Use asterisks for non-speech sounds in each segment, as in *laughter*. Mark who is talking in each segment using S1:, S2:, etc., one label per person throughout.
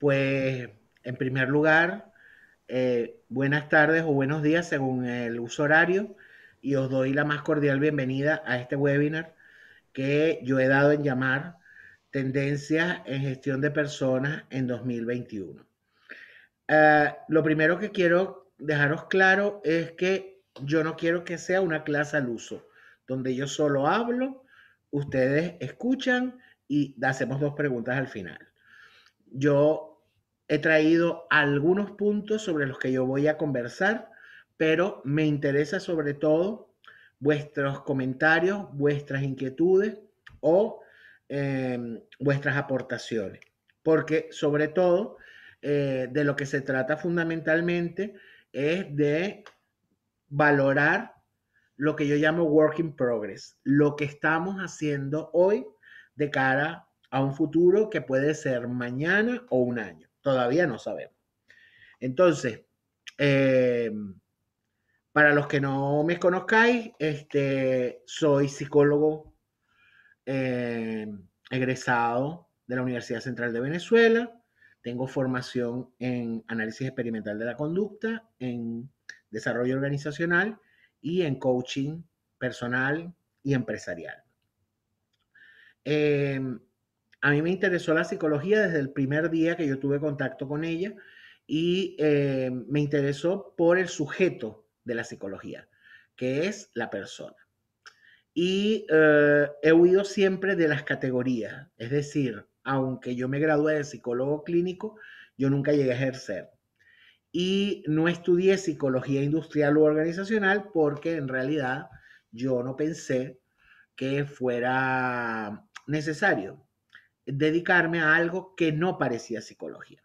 S1: Pues, en primer lugar, eh, buenas tardes o buenos días según el uso horario y os doy la más cordial bienvenida a este webinar que yo he dado en llamar Tendencias en Gestión de Personas en 2021. Eh, lo primero que quiero dejaros claro es que yo no quiero que sea una clase al uso, donde yo solo hablo, ustedes escuchan y hacemos dos preguntas al final. Yo He traído algunos puntos sobre los que yo voy a conversar, pero me interesa sobre todo vuestros comentarios, vuestras inquietudes o em, vuestras aportaciones, porque sobre todo eh, de lo que se trata fundamentalmente es de valorar lo que yo llamo work in progress, lo que estamos haciendo hoy de cara a un futuro que puede ser mañana o un año. Todavía no sabemos. Entonces, eh, para los que no me conozcáis, este, soy psicólogo eh, egresado de la Universidad Central de Venezuela. Tengo formación en análisis experimental de la conducta, en desarrollo organizacional y en coaching personal y empresarial. Eh, a mí me interesó la psicología desde el primer día que yo tuve contacto con ella y eh, me interesó por el sujeto de la psicología, que es la persona. Y eh, he huido siempre de las categorías, es decir, aunque yo me gradué de psicólogo clínico, yo nunca llegué a ejercer. Y no estudié psicología industrial o organizacional porque en realidad yo no pensé que fuera necesario dedicarme a algo que no parecía psicología.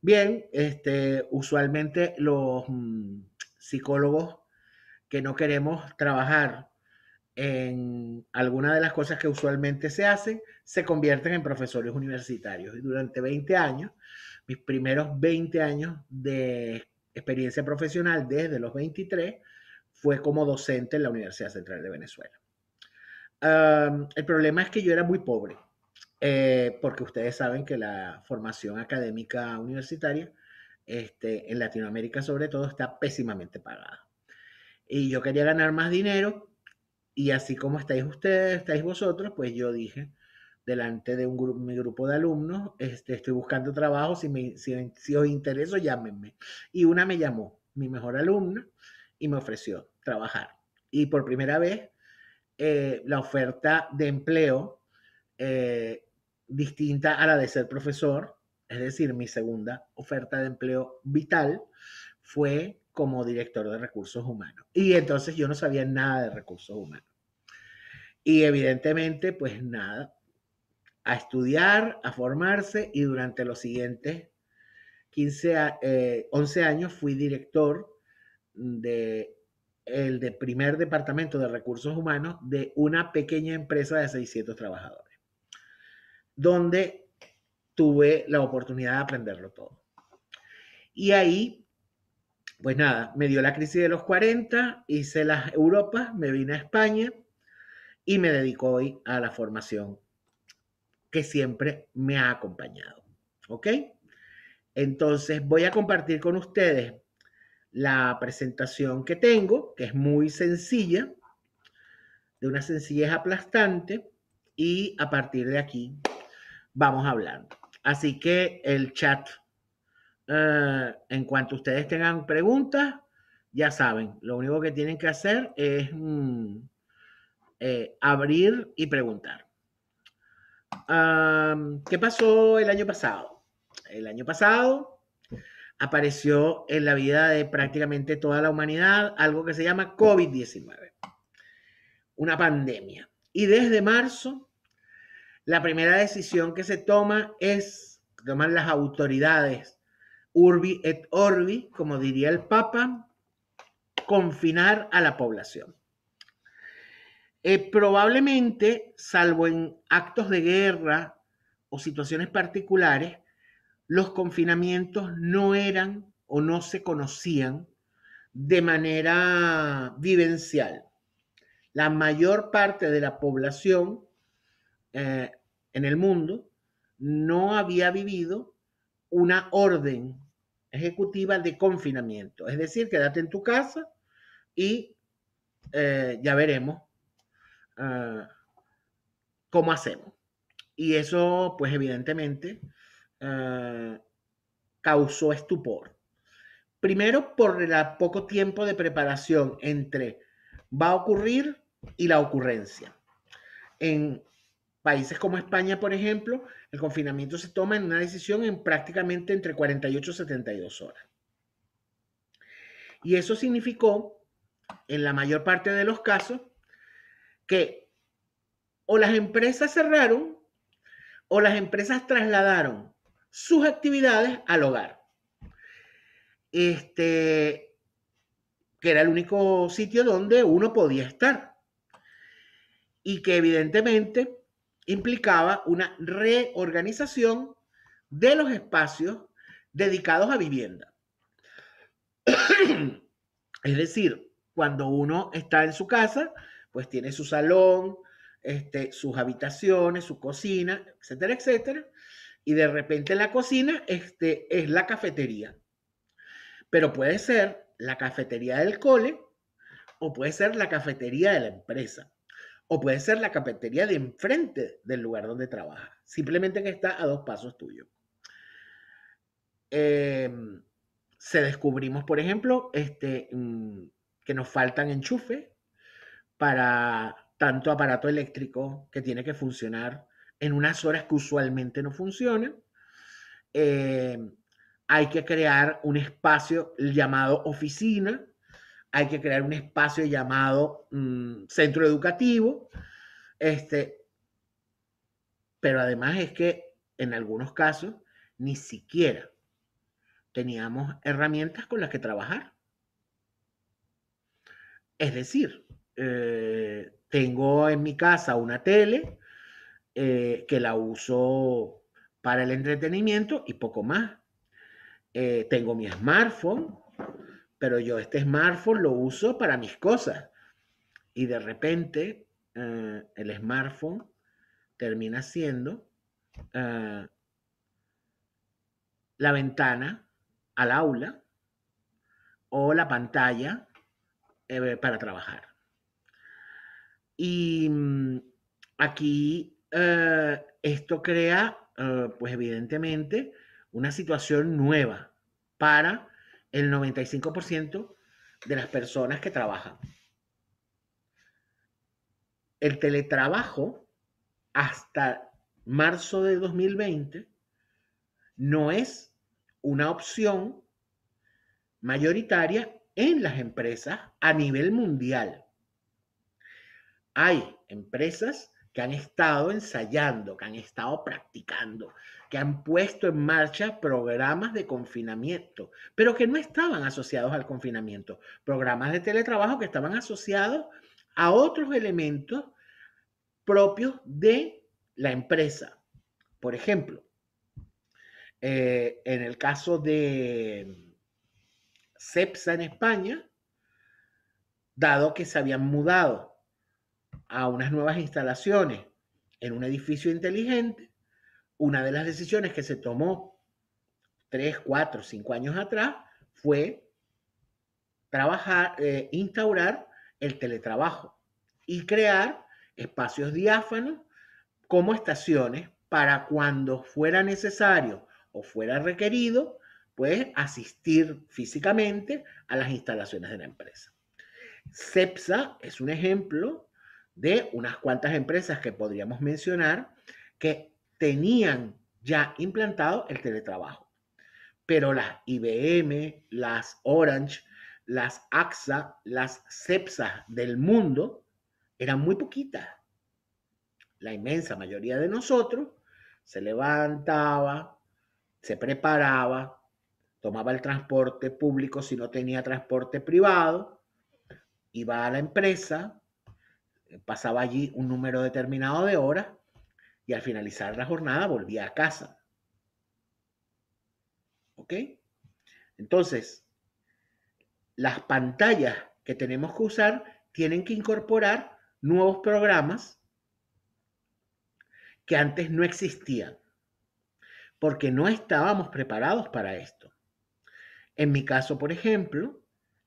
S1: Bien, este, usualmente los mm, psicólogos que no queremos trabajar en alguna de las cosas que usualmente se hacen, se convierten en profesores universitarios. Y durante 20 años, mis primeros 20 años de experiencia profesional desde los 23, fue como docente en la Universidad Central de Venezuela. el problema es que yo era muy pobre. Eh, porque ustedes saben que la formación académica universitaria este, en Latinoamérica sobre todo está pésimamente pagada. Y yo quería ganar más dinero y así como estáis ustedes, estáis vosotros, pues yo dije delante de un grupo, mi grupo de alumnos, este, estoy buscando trabajo, si, me, si, os interesa, llámenme. Y una me llamó, mi mejor alumna, y me ofreció trabajar. Y por primera vez, eh, la oferta de empleo eh, distinta a la de ser profesor, es decir, mi segunda oferta de empleo vital fue como director de recursos humanos. Y entonces yo no sabía nada de recursos humanos. Y evidentemente, pues nada, a estudiar, a formarse y durante los siguientes 15 11 eh, años fui director de el de primer departamento de recursos humanos de una pequeña empresa de 600 trabajadores donde tuve la oportunidad de aprenderlo todo. Y ahí, pues nada, me dio la crisis de los 40, hice las Europas, me vine a España y me dedico hoy a la formación que siempre me ha acompañado. ¿Ok? Entonces voy a compartir con ustedes la presentación que tengo, que es muy sencilla, de una sencillez aplastante, y a partir de aquí vamos a hablar. Así que el chat, eh, en cuanto ustedes tengan preguntas, ya saben, lo único que tienen que hacer es mm, eh, abrir y preguntar. Ah, ¿Qué pasó el año pasado? El año pasado apareció en la vida de prácticamente toda la humanidad algo que se llama COVID-19, una pandemia. Y desde marzo la primera decisión que se toma es, toman las autoridades, urbi et orbi, como diría el Papa, confinar a la población. Eh, probablemente, salvo en actos de guerra o situaciones particulares, los confinamientos no eran o no se conocían de manera vivencial. La mayor parte de la población eh, en el mundo no había vivido una orden ejecutiva de confinamiento. Es decir, quédate en tu casa y eh, ya veremos eh, cómo hacemos. Y eso, pues evidentemente, causó estupor. Primero, por el poco tiempo de preparación entre va a ocurrir y la ocurrencia. Países como España, por ejemplo, el confinamiento se toma en una decisión en prácticamente entre 48 y 72 horas. Y eso significó, en la mayor parte de los casos, que o las empresas cerraron o las empresas trasladaron sus actividades al hogar. Este, que era el único sitio donde uno podía estar. Y que evidentemente implicaba una reorganización de los espacios dedicados a vivienda. *clears throat* es decir, cuando uno está en su casa, pues tiene su salón, este, sus habitaciones, su cocina, etcétera, etcétera. Y de repente la cocina este, es la cafetería. Pero puede ser la cafetería del cole o puede ser la cafetería de la empresa o puede ser la cafetería de enfrente del lugar donde trabaja, simplemente que está a dos pasos tuyos. Em, se descubrimos, por ejemplo, este, mm, que nos faltan enchufes para tanto aparato eléctrico que tiene que funcionar en unas horas que usualmente no funcionan. Em, hay que crear un espacio llamado oficina hay que crear un espacio llamado mm, centro educativo. Este, pero además es que en algunos casos ni siquiera teníamos herramientas con las que trabajar. Es decir, eh, tengo en mi casa una tele eh, que la uso para el entretenimiento y poco más. Eh, tengo mi smartphone pero yo este smartphone lo uso para mis cosas. Y de repente eh, el smartphone termina siendo eh, la ventana al aula o la pantalla eh, para trabajar. Y mm, aquí esto crea, pues evidentemente, una situación nueva para el 95% de las personas que trabajan. El teletrabajo hasta marzo de 2020 no es una opción mayoritaria en las empresas a nivel mundial. Hay empresas que han estado ensayando, que han estado practicando, que han puesto en marcha programas de confinamiento, pero que no estaban asociados al confinamiento, programas de teletrabajo que estaban asociados a otros elementos propios de la empresa. Por ejemplo, eh, en el caso de CEPSA en España, dado que se habían mudado a unas nuevas instalaciones en un edificio inteligente, una de las decisiones que se tomó tres, cuatro, cinco años atrás fue trabajar, eh, instaurar el teletrabajo y crear espacios diáfanos como estaciones para cuando fuera necesario o fuera requerido, pues asistir físicamente a las instalaciones de la empresa. CEPSA es un ejemplo de unas cuantas empresas que podríamos mencionar que tenían ya implantado el teletrabajo. Pero las IBM, las Orange, las AXA, las CEPSA del mundo eran muy poquitas. La inmensa mayoría de nosotros se levantaba, se preparaba, tomaba el transporte público si no tenía transporte privado, iba a la empresa, pasaba allí un número determinado de horas y al finalizar la jornada volvía a casa. ¿Ok? Entonces, las pantallas que tenemos que usar tienen que incorporar nuevos programas que antes no existían, porque no estábamos preparados para esto. En mi caso, por ejemplo,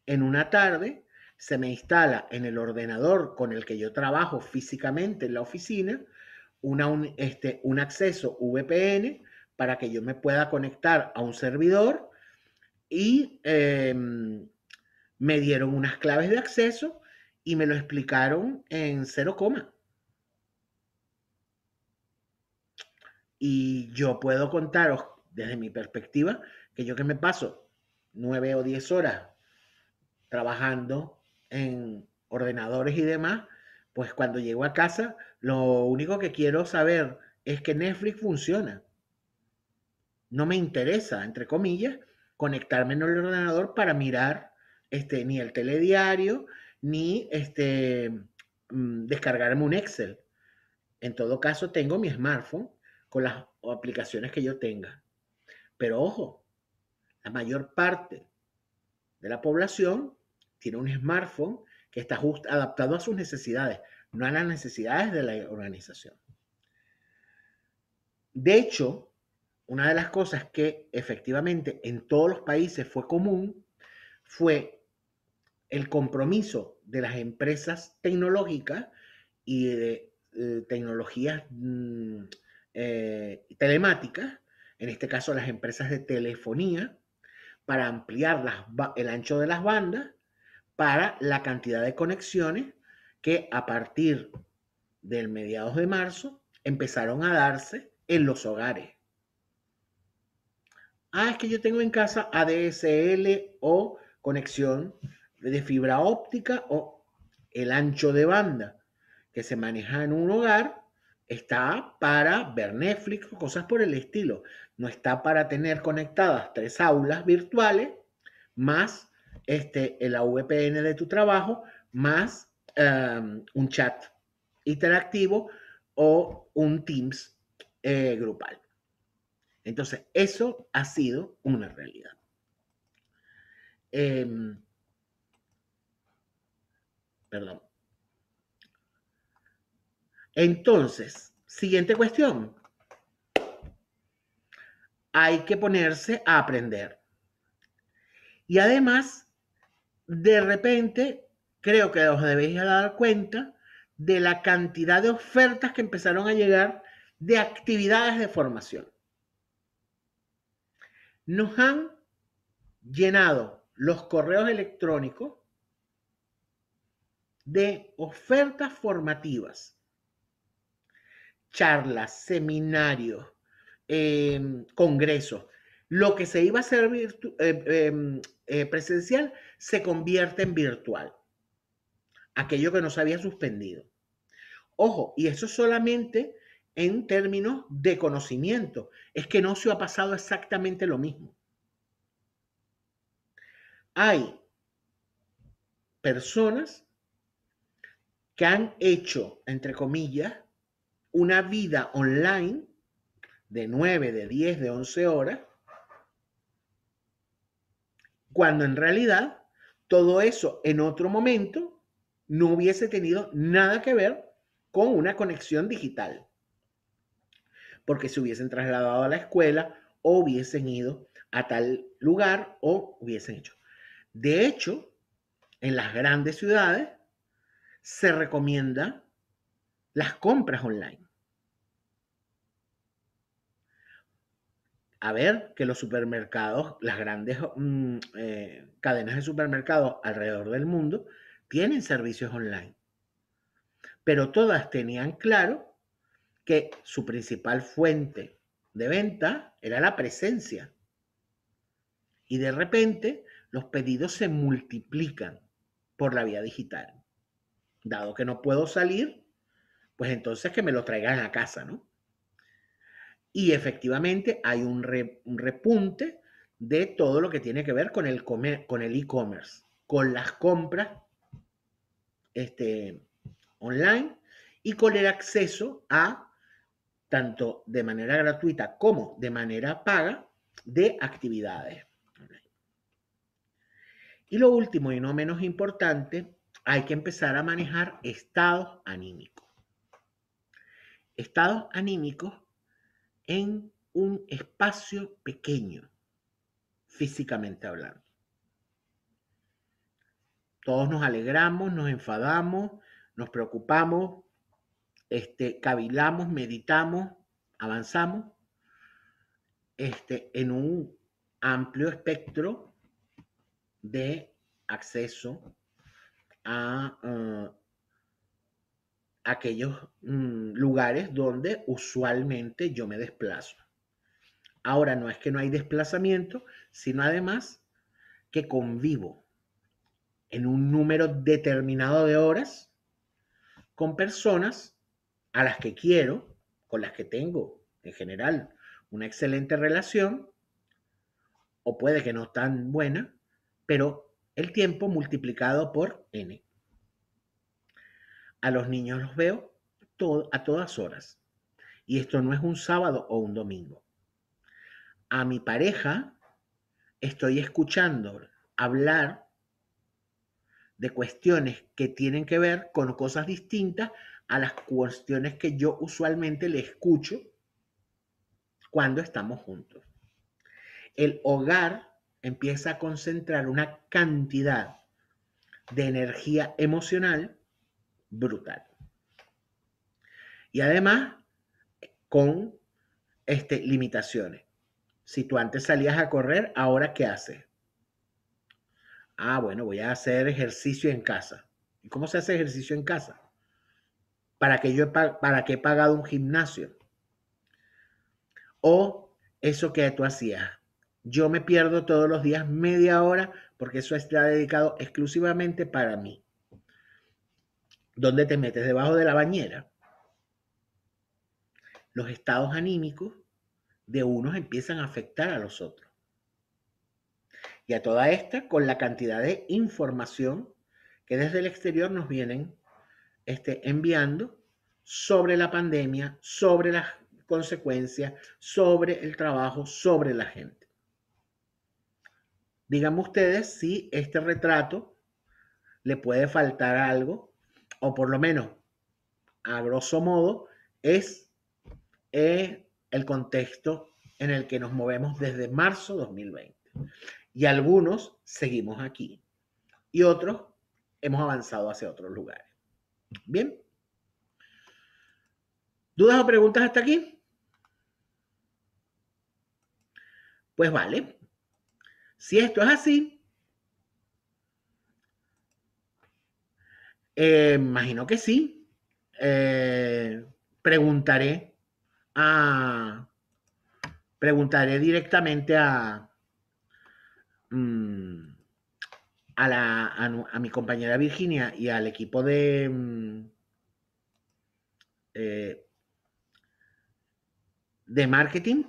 S1: en una tarde se me instala en el ordenador con el que yo trabajo físicamente en la oficina un, este, un acceso VPN para que yo me pueda conectar a un servidor y em, me dieron unas claves de acceso y me lo explicaron en cero coma. Y yo puedo contaros desde mi perspectiva que yo que me paso nueve o diez horas trabajando en ordenadores y demás, pues cuando llego a casa, lo único que quiero saber es que Netflix funciona. No me interesa, entre comillas, conectarme en el ordenador para mirar este, ni el telediario, ni este, mm, descargarme un Excel. En todo caso, tengo mi smartphone con las aplicaciones que yo tenga. Pero ojo, la mayor parte de la población tiene un smartphone que está justo adaptado a sus necesidades, no a las necesidades de la organización. De hecho, una de las cosas que efectivamente en todos los países fue común fue el compromiso de las empresas tecnológicas y de eh, tecnologías mm, eh, telemáticas, en este caso las empresas de telefonía, para ampliar el ancho de las bandas para la cantidad de conexiones que a partir del mediados de marzo empezaron a darse en los hogares. Ah, es que yo tengo en casa ADSL o conexión de fibra óptica o el ancho de banda que se maneja en un hogar está para ver Netflix o cosas por el estilo. No está para tener conectadas tres aulas virtuales más este, la VPN de tu trabajo más em, un chat interactivo o un Teams eh, grupal. Entonces, eso ha sido una realidad. Em, perdón. Entonces, siguiente cuestión. Hay que ponerse a aprender. Y además, de repente creo que os debéis dar cuenta de la cantidad de ofertas que empezaron a llegar de actividades de formación. Nos han llenado los correos electrónicos de ofertas formativas, charlas, seminarios, em, congresos. Lo que se iba a hacer em, em, eh, presencial se convierte en virtual. Aquello que nos había suspendido. Ojo, y eso solamente en términos de conocimiento. Es que no se ha pasado exactamente lo mismo. Hay personas que han hecho, entre comillas, una vida online de 9, de 10, de 11 horas, cuando en realidad todo eso en otro momento no hubiese tenido nada que ver con una conexión digital, porque se hubiesen trasladado a la escuela o hubiesen ido a tal lugar o hubiesen hecho. De hecho, en las grandes ciudades se recomienda las compras online. a ver que los supermercados, las grandes mm, eh, cadenas de supermercados alrededor del mundo, tienen servicios online. Pero todas tenían claro que su principal fuente de venta era la presencia. Y de repente los pedidos se multiplican por la vía digital. Dado que no puedo salir, pues entonces que me lo traigan a casa, ¿no? y efectivamente hay un, repunte de todo lo que tiene que ver con el con el e-commerce, con las compras este, online y con el acceso a, tanto de manera gratuita como de manera paga, de actividades. Y lo último y no menos importante, hay que empezar a manejar estados anímicos. Estados anímicos en un espacio pequeño, físicamente hablando. Todos nos alegramos, nos enfadamos, nos preocupamos, este, cavilamos, meditamos, avanzamos este, en un amplio espectro de acceso a eh, aquellos mm, lugares donde usualmente yo me desplazo. Ahora no es que no hay desplazamiento, sino además que convivo en un número determinado de horas con personas a las que quiero, con las que tengo en general una excelente relación, o puede que no tan buena, pero el tiempo multiplicado por n. A los niños los veo a todas horas. Y esto no es un sábado o un domingo. A mi pareja estoy escuchando hablar de cuestiones que tienen que ver con cosas distintas a las cuestiones que yo usualmente le escucho cuando estamos juntos. El hogar empieza a concentrar una cantidad de energía emocional brutal. Y además, con este, limitaciones. Si tú antes salías a correr, ahora ¿qué haces? Ah, bueno, voy a hacer ejercicio en casa. ¿Y cómo se hace ejercicio en casa? ¿Para que yo para he pagado un gimnasio? O eso que tú hacías. Yo me pierdo todos los días media hora porque eso está dedicado exclusivamente para mí. Donde te metes? Debajo de la bañera. Los estados anímicos de unos empiezan a afectar a los otros. Y a toda esta, con la cantidad de información que desde el exterior nos vienen este, enviando sobre la pandemia, sobre las consecuencias, sobre el trabajo, sobre la gente. Digan ustedes si este retrato le puede faltar algo o por lo menos a grosso modo, es eh, el contexto en el que nos movemos desde marzo 2020. Y algunos seguimos aquí y otros hemos avanzado hacia otros lugares. Bien. ¿Dudas o preguntas hasta aquí? Pues vale. Si esto es así, Eh, imagino que sí. Eh, preguntaré a. Preguntaré directamente a. Mm, a, la, a, mi compañera Virginia y al equipo de. Mm, eh, de marketing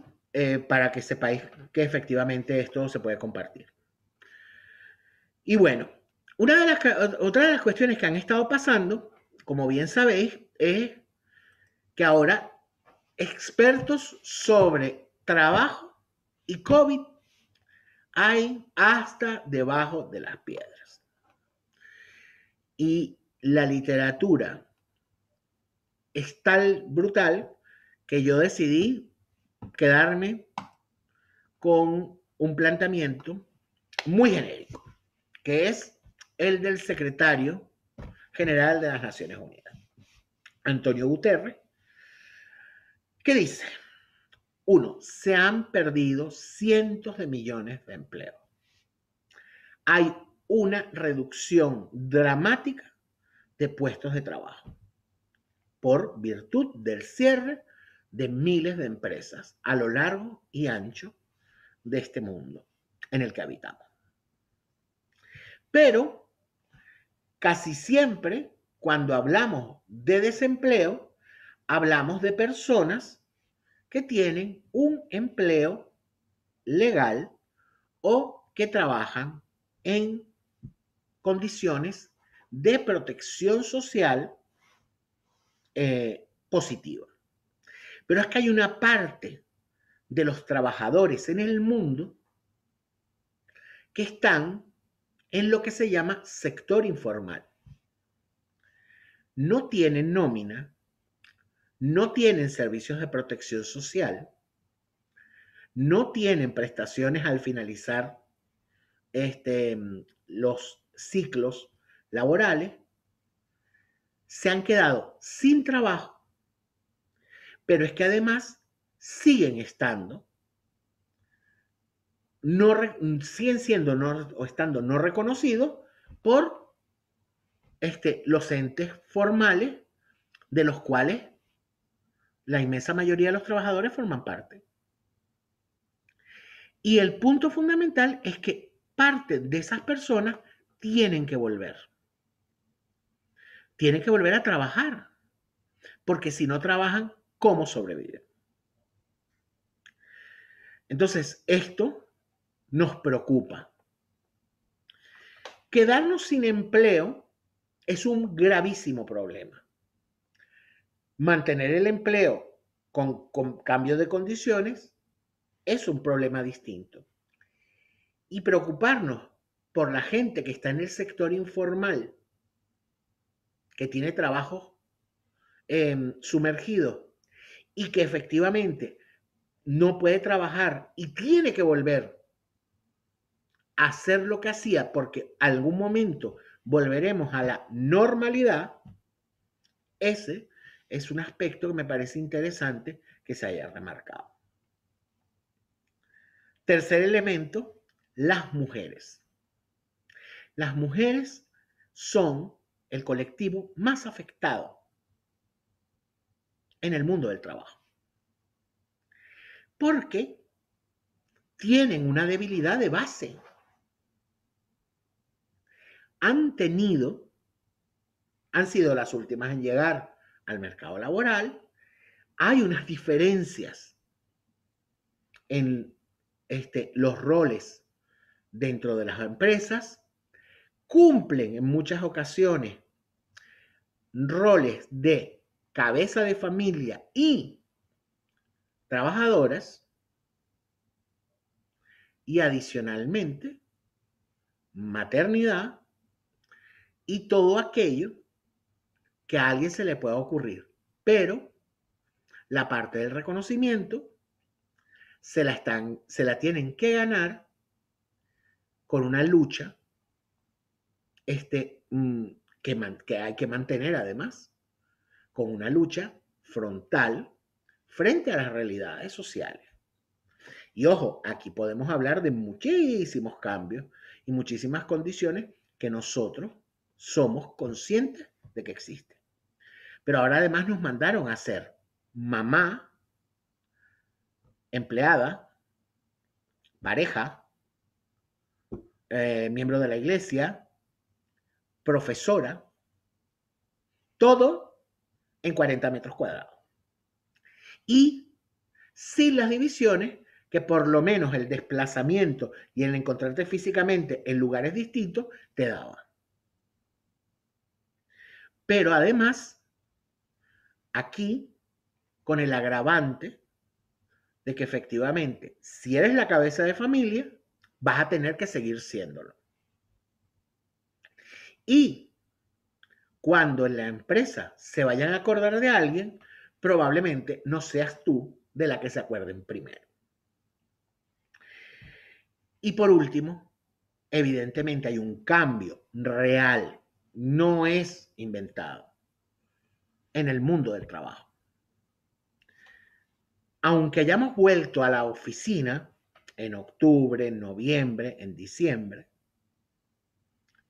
S1: para que sepáis que efectivamente esto se puede compartir. Y bueno, de las, otra de las cuestiones que han estado pasando, como bien sabéis, es que ahora expertos sobre trabajo y COVID hay hasta debajo de las piedras. Y la literatura es tal brutal que yo decidí quedarme con un planteamiento muy genérico, que es el del secretario general de las Naciones Unidas, Antonio Guterres, que dice, uno, se han perdido cientos de millones de empleos. Hay una reducción dramática de puestos de trabajo por virtud del cierre de miles de empresas a lo largo y ancho de este mundo en el que habitamos. Pero Casi siempre, cuando hablamos de desempleo, hablamos de personas que tienen un empleo legal o que trabajan en condiciones de protección social eh, positiva. Pero es que hay una parte de los trabajadores en el mundo que están en lo que se llama sector informal. No tienen nómina, no tienen servicios de protección social, no tienen prestaciones al finalizar este, los ciclos laborales, se han quedado sin trabajo, pero es que además siguen estando no siguen siendo o estando no reconocidos por este, los entes formales de los cuales la inmensa mayoría de los trabajadores forman parte. Y el punto fundamental es que parte de esas personas tienen que volver. Tienen que volver a trabajar, porque si no trabajan, ¿cómo sobreviven? Entonces, esto nos preocupa. Quedarnos sin empleo es un gravísimo problema. Mantener el empleo con, cambio de condiciones es un problema distinto. Y preocuparnos por la gente que está en el sector informal, que tiene trabajo em, sumergidos y que efectivamente no puede trabajar y tiene que volver hacer lo que hacía porque algún momento volveremos a la normalidad, ese es un aspecto que me parece interesante que se haya remarcado. Tercer elemento, las mujeres. Las mujeres son el colectivo más afectado en el mundo del trabajo. Porque tienen una debilidad de base han tenido han sido las últimas en llegar al mercado laboral. Hay unas diferencias en este, los roles dentro de las empresas. Cumplen en muchas ocasiones roles de cabeza de familia y trabajadoras. Y adicionalmente, maternidad y todo aquello que a alguien se le pueda ocurrir. Pero la parte del reconocimiento se la, se la tienen que ganar con una lucha este, mm, que, que hay que mantener además, con una lucha frontal frente a las realidades sociales. Y ojo, aquí podemos hablar de muchísimos cambios y muchísimas condiciones que nosotros somos conscientes de que existe. Pero ahora además nos mandaron a ser mamá, empleada, pareja, eh, miembro de la iglesia, profesora, todo en 40 metros cuadrados. Y sin las divisiones, que por lo menos el desplazamiento y el encontrarte físicamente en lugares distintos te daban. Pero además, aquí, con el agravante de que efectivamente, si eres la cabeza de familia, vas a tener que seguir siéndolo. Y cuando en la empresa se vayan a acordar de alguien, probablemente no seas tú de la que se acuerden primero. Y por último, evidentemente hay un cambio real no es inventado en el mundo del trabajo. Aunque hayamos vuelto a la oficina en octubre, en noviembre, en diciembre,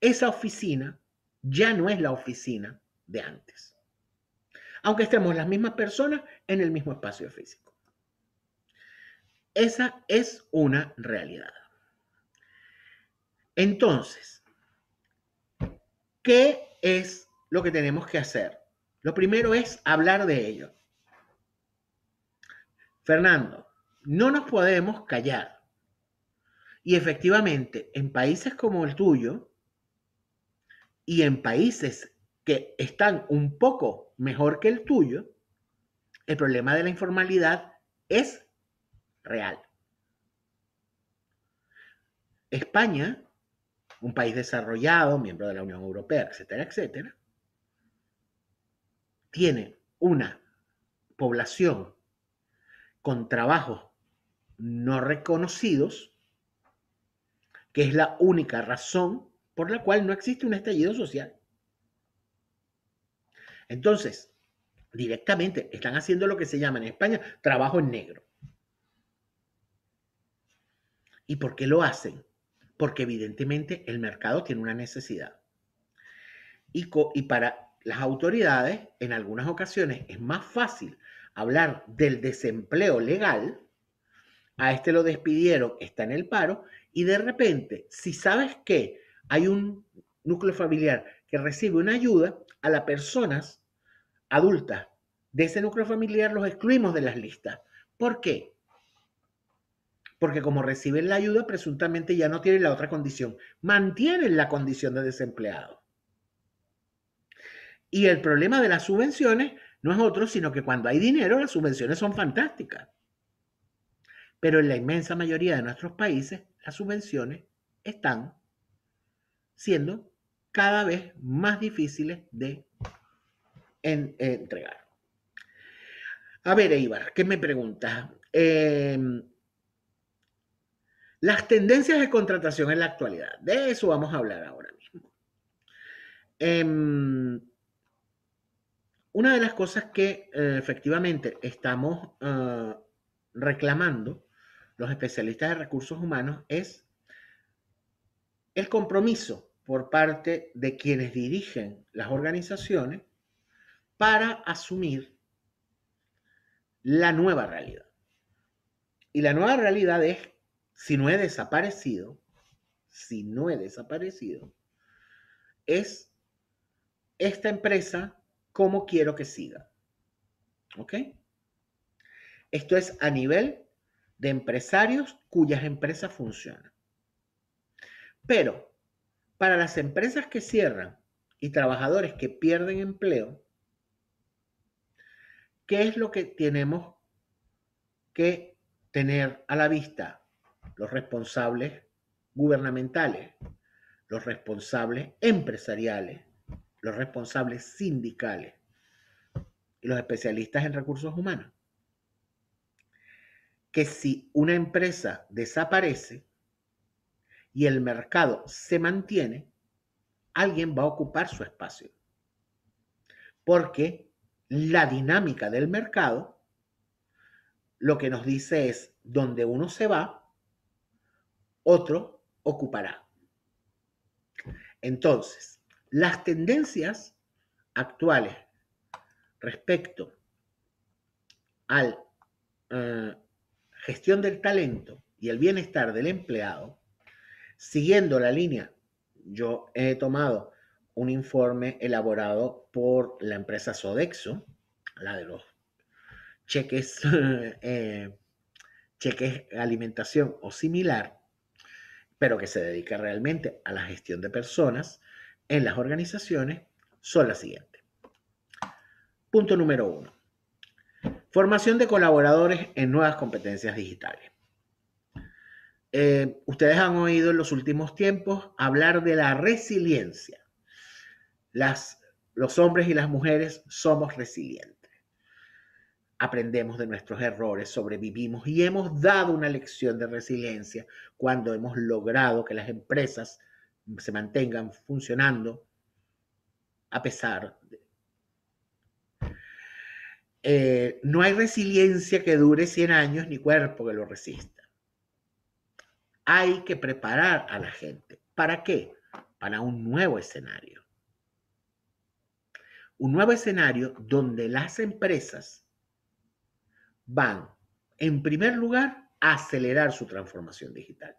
S1: esa oficina ya no es la oficina de antes. Aunque estemos las mismas personas en el mismo espacio físico. Esa es una realidad. Entonces, ¿Qué es lo que tenemos que hacer? Lo primero es hablar de ello. Fernando, no nos podemos callar. Y efectivamente, en países como el tuyo y en países que están un poco mejor que el tuyo, el problema de la informalidad es real. España un país desarrollado, miembro de la Unión Europea, etcétera, etcétera, tiene una población con trabajos no reconocidos, que es la única razón por la cual no existe un estallido social. Entonces, directamente están haciendo lo que se llama en España trabajo en negro. ¿Y por qué lo hacen? porque evidentemente el mercado tiene una necesidad. Y, para las autoridades, en algunas ocasiones, es más fácil hablar del desempleo legal, a este lo despidieron, está en el paro, y de repente, si sabes que hay un núcleo familiar que recibe una ayuda, a las personas adultas de ese núcleo familiar los excluimos de las listas. ¿Por qué? porque como reciben la ayuda, presuntamente ya no tienen la otra condición, mantienen la condición de desempleado. Y el problema de las subvenciones no es otro, sino que cuando hay dinero, las subvenciones son fantásticas. Pero en la inmensa mayoría de nuestros países, las subvenciones están siendo cada vez más difíciles de entregar. A ver, Eibar, ¿qué me preguntas? Eh, las tendencias de contratación en la actualidad. De eso vamos a hablar ahora mismo. Em, una de las cosas que eh, efectivamente estamos eh, reclamando los especialistas de recursos humanos es el compromiso por parte de quienes dirigen las organizaciones para asumir la nueva realidad. Y la nueva realidad es si no he desaparecido, si no he desaparecido, es esta empresa, cómo quiero que siga. ¿Ok? Esto es a nivel de empresarios cuyas empresas funcionan. Pero para las empresas que cierran y trabajadores que pierden empleo, ¿qué es lo que tenemos que tener a la vista? los responsables gubernamentales, los responsables empresariales, los responsables sindicales y los especialistas en recursos humanos. Que si una empresa desaparece y el mercado se mantiene, alguien va a ocupar su espacio. Porque la dinámica del mercado lo que nos dice es, donde uno se va, otro ocupará. Entonces, las tendencias actuales respecto a la eh, gestión del talento y el bienestar del empleado, siguiendo la línea, yo he tomado un informe elaborado por la empresa Sodexo, la de los cheques, *laughs* eh, cheques alimentación o similar, pero que se dedica realmente a la gestión de personas en las organizaciones, son las siguientes. Punto número uno. Formación de colaboradores en nuevas competencias digitales. Eh, ustedes han oído en los últimos tiempos hablar de la resiliencia. los hombres y las mujeres somos resilientes aprendemos de nuestros errores, sobrevivimos y hemos dado una lección de resiliencia cuando hemos logrado que las empresas se mantengan funcionando a pesar de... Eh, no hay resiliencia que dure 100 años ni cuerpo que lo resista. Hay que preparar a la gente. ¿Para qué? Para un nuevo escenario. Un nuevo escenario donde las empresas van, en primer lugar, a acelerar su transformación digital.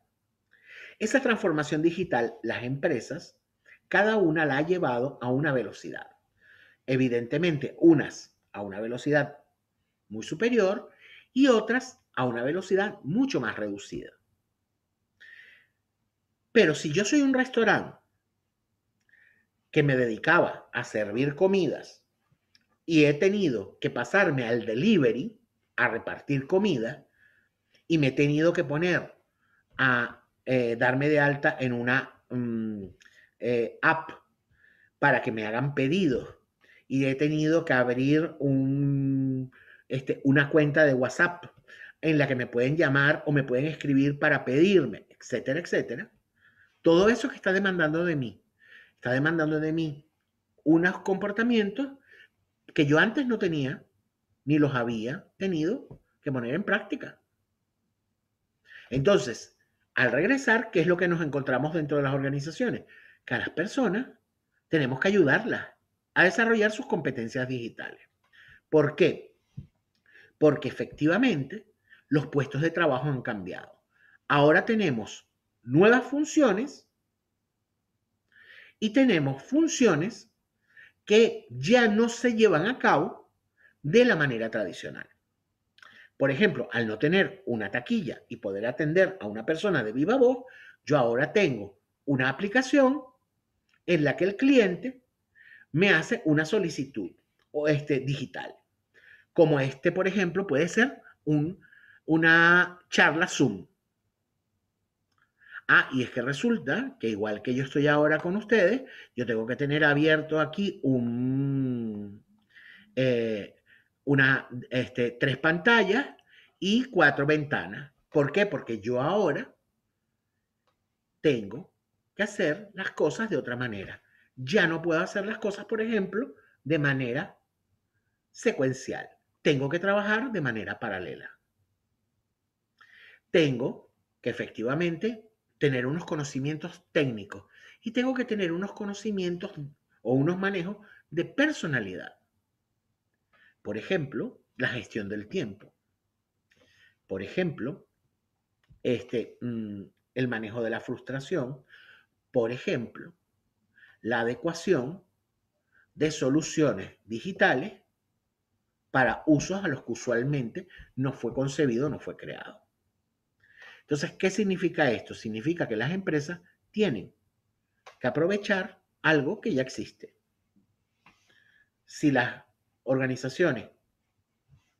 S1: Esa transformación digital, las empresas, cada una la ha llevado a una velocidad. Evidentemente, unas a una velocidad muy superior y otras a una velocidad mucho más reducida. Pero si yo soy un restaurante que me dedicaba a servir comidas y he tenido que pasarme al delivery, a repartir comida y me he tenido que poner a eh, darme de alta en una mm, eh, app para que me hagan pedidos y he tenido que abrir un, este, una cuenta de WhatsApp en la que me pueden llamar o me pueden escribir para pedirme, etcétera, etcétera. Todo eso que está demandando de mí, está demandando de mí unos comportamientos que yo antes no tenía, ni los había tenido que poner en práctica. Entonces, al regresar, ¿qué es lo que nos encontramos dentro de las organizaciones? Que a las personas tenemos que ayudarlas a desarrollar sus competencias digitales. ¿Por qué? Porque efectivamente los puestos de trabajo han cambiado. Ahora tenemos nuevas funciones y tenemos funciones que ya no se llevan a cabo de la manera tradicional. Por ejemplo, al no tener una taquilla y poder atender a una persona de viva voz, yo ahora tengo una aplicación en la que el cliente me hace una solicitud o este digital. Como este, por ejemplo, puede ser una charla Zoom. Ah, y es que resulta que igual que yo estoy ahora con ustedes, yo tengo que tener abierto aquí un, eh, este, tres pantallas y cuatro ventanas. ¿Por qué? Porque yo ahora tengo que hacer las cosas de otra manera. Ya no puedo hacer las cosas, por ejemplo, de manera secuencial. Tengo que trabajar de manera paralela. Tengo que efectivamente tener unos conocimientos técnicos y tengo que tener unos conocimientos o unos manejos de personalidad. Por ejemplo, la gestión del tiempo. Por ejemplo, este, mm, el manejo de la frustración. Por ejemplo, la adecuación de soluciones digitales para usos a los que usualmente no fue concebido, no fue creado. Entonces, ¿qué significa esto? Significa que las empresas tienen que aprovechar algo que ya existe. Si las organizaciones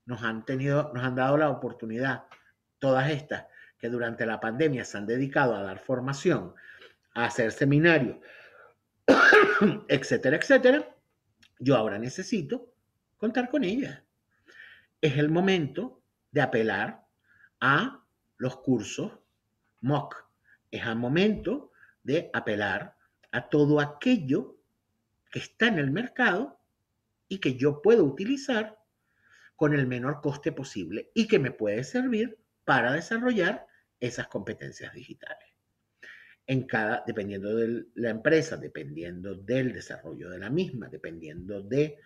S1: nos han tenido, nos han dado la oportunidad, todas estas que durante la pandemia se han dedicado a dar formación, a hacer seminarios, *coughs* etcétera, etcétera, yo ahora necesito contar con ellas. Es el momento de apelar a los cursos MOOC. Es el momento de apelar a todo aquello que está en el mercado y que yo puedo utilizar con el menor coste posible y que me puede servir para desarrollar esas competencias digitales. En cada, dependiendo de la empresa, dependiendo del desarrollo de la misma, dependiendo de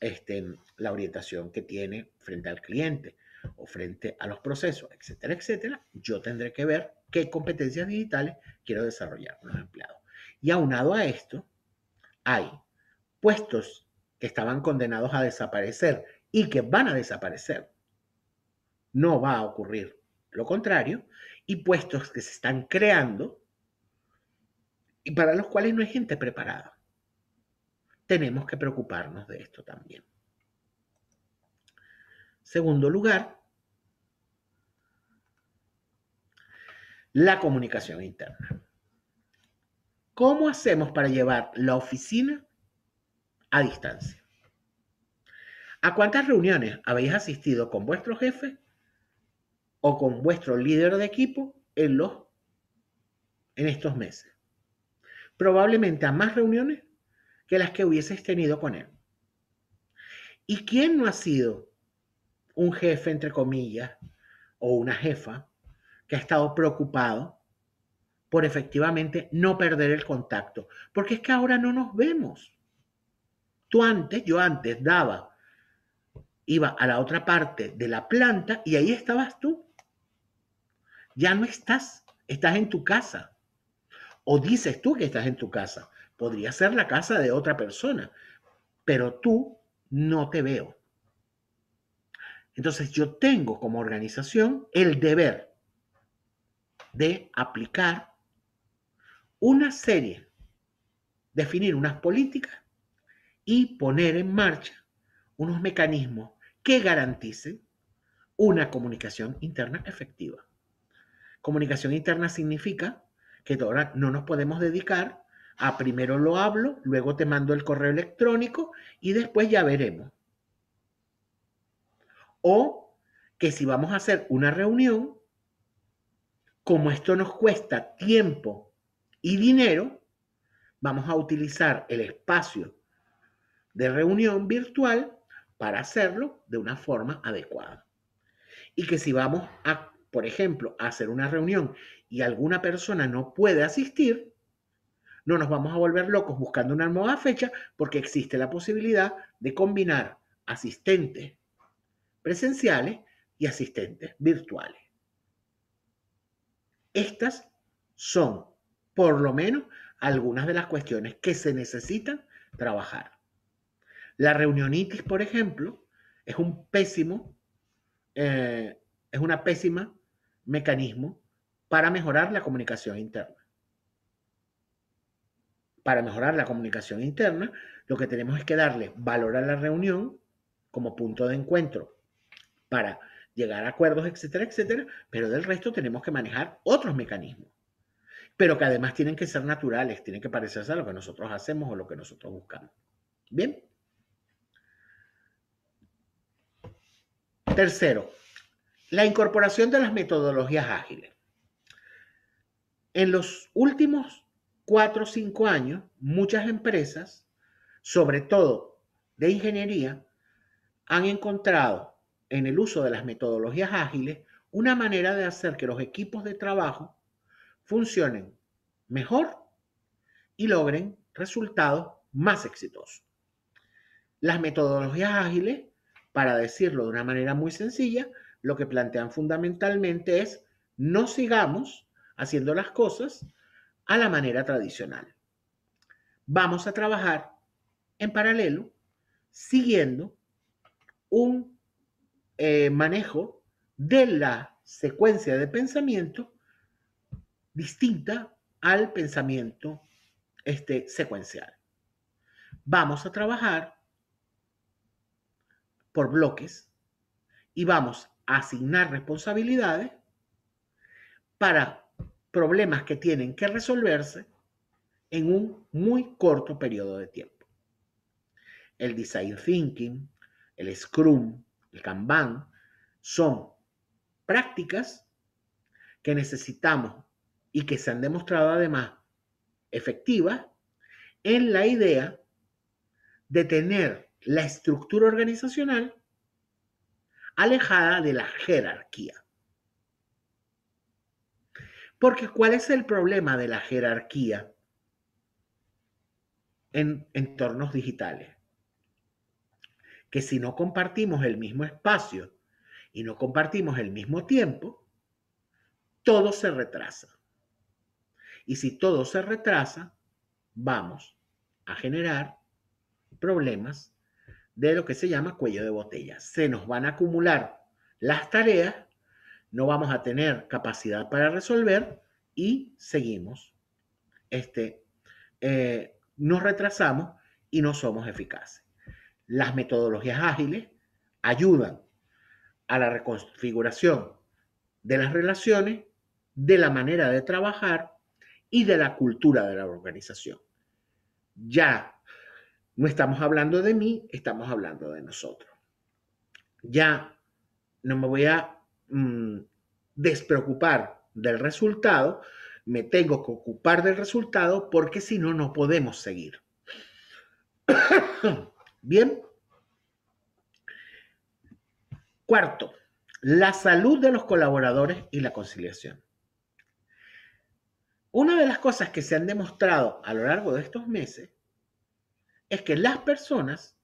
S1: este, la orientación que tiene frente al cliente o frente a los procesos, etcétera, etcétera, yo tendré que ver qué competencias digitales quiero desarrollar con los empleados. Y aunado a esto, hay puestos que estaban condenados a desaparecer y que van a desaparecer. No va a ocurrir lo contrario y puestos que se están creando y para los cuales no hay gente preparada. Tenemos que preocuparnos de esto también. Segundo lugar, la comunicación interna. ¿Cómo hacemos para llevar la oficina a distancia. ¿A cuántas reuniones habéis asistido con vuestro jefe o con vuestro líder de equipo en, los, en estos meses? Probablemente a más reuniones que las que hubieses tenido con él. ¿Y quién no ha sido un jefe, entre comillas, o una jefa que ha estado preocupado por efectivamente no perder el contacto? Porque es que ahora no nos vemos antes, yo antes daba, iba a la otra parte de la planta y ahí estabas tú. Ya no estás, estás en tu casa. O dices tú que estás en tu casa. Podría ser la casa de otra persona, pero tú no te veo. Entonces yo tengo como organización el deber de aplicar una serie, definir unas políticas y poner en marcha unos mecanismos que garanticen una comunicación interna efectiva. Comunicación interna significa que ahora no nos podemos dedicar a primero lo hablo, luego te mando el correo electrónico y después ya veremos. O que si vamos a hacer una reunión, como esto nos cuesta tiempo y dinero, vamos a utilizar el espacio de reunión virtual para hacerlo de una forma adecuada. Y que si vamos a, por ejemplo, a hacer una reunión y alguna persona no puede asistir, no nos vamos a volver locos buscando una nueva fecha porque existe la posibilidad de combinar asistentes presenciales y asistentes virtuales. Estas son, por lo menos, algunas de las cuestiones que se necesitan trabajar. La reunionitis, por ejemplo, es un pésimo, eh, es una pésima mecanismo para mejorar la comunicación interna. Para mejorar la comunicación interna, lo que tenemos es que darle valor a la reunión como punto de encuentro para llegar a acuerdos, etcétera, etcétera, pero del resto tenemos que manejar otros mecanismos, pero que además tienen que ser naturales, tienen que parecerse a lo que nosotros hacemos o lo que nosotros buscamos. Bien. Tercero, la incorporación de las metodologías ágiles. En los últimos cuatro o cinco años, muchas empresas, sobre todo de ingeniería, han encontrado en el uso de las metodologías ágiles una manera de hacer que los equipos de trabajo funcionen mejor y logren resultados más exitosos. Las metodologías ágiles para decirlo de una manera muy sencilla, lo que plantean fundamentalmente es no sigamos haciendo las cosas a la manera tradicional. Vamos a trabajar en paralelo siguiendo un eh, manejo de la secuencia de pensamiento distinta al pensamiento este, secuencial. Vamos a trabajar por bloques y vamos a asignar responsabilidades para problemas que tienen que resolverse en un muy corto periodo de tiempo. El design thinking, el scrum, el kanban son prácticas que necesitamos y que se han demostrado además efectivas en la idea de tener la estructura organizacional alejada de la jerarquía. Porque ¿cuál es el problema de la jerarquía en entornos digitales? Que si no compartimos el mismo espacio y no compartimos el mismo tiempo, todo se retrasa. Y si todo se retrasa, vamos a generar problemas de lo que se llama cuello de botella. Se nos van a acumular las tareas, no vamos a tener capacidad para resolver y seguimos, este, eh, nos retrasamos y no somos eficaces. Las metodologías ágiles ayudan a la reconfiguración de las relaciones, de la manera de trabajar y de la cultura de la organización. Ya no estamos hablando de mí, estamos hablando de nosotros. Ya no me voy a mm, despreocupar del resultado, me tengo que ocupar del resultado porque si no, no podemos seguir. *coughs* Bien. Cuarto, la salud de los colaboradores y la conciliación. Una de las cosas que se han demostrado a lo largo de estos meses es que las personas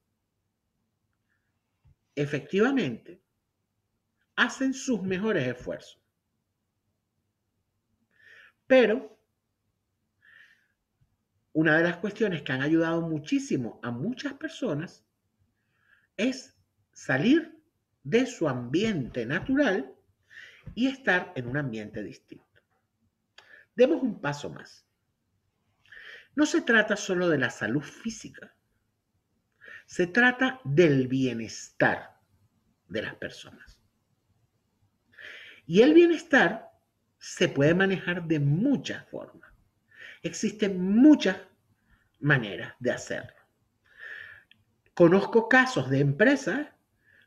S1: efectivamente hacen sus mejores esfuerzos. Pero una de las cuestiones que han ayudado muchísimo a muchas personas es salir de su ambiente natural y estar en un ambiente distinto. Demos un paso más. No se trata solo de la salud física, se trata del bienestar de las personas. Y el bienestar se puede manejar de muchas formas. Existen muchas maneras de hacerlo. Conozco casos de empresas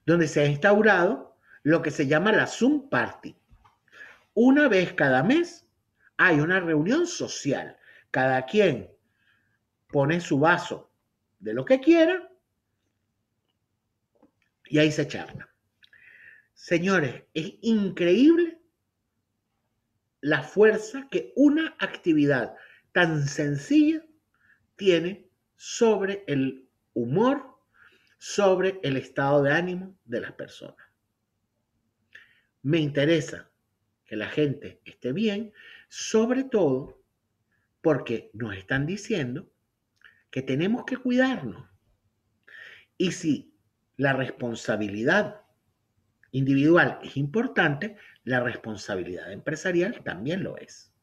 S1: donde se ha instaurado lo que se llama la Zoom Party. Una vez cada mes hay una reunión social. Cada quien pone su vaso de lo que quiera y ahí se charla. Señores, es increíble la fuerza que una actividad tan sencilla tiene sobre el humor, sobre el estado de ánimo de las personas. Me interesa que la gente esté bien, sobre todo porque nos están diciendo que tenemos que cuidarnos. Y si la responsabilidad individual es importante, la responsabilidad empresarial también lo es.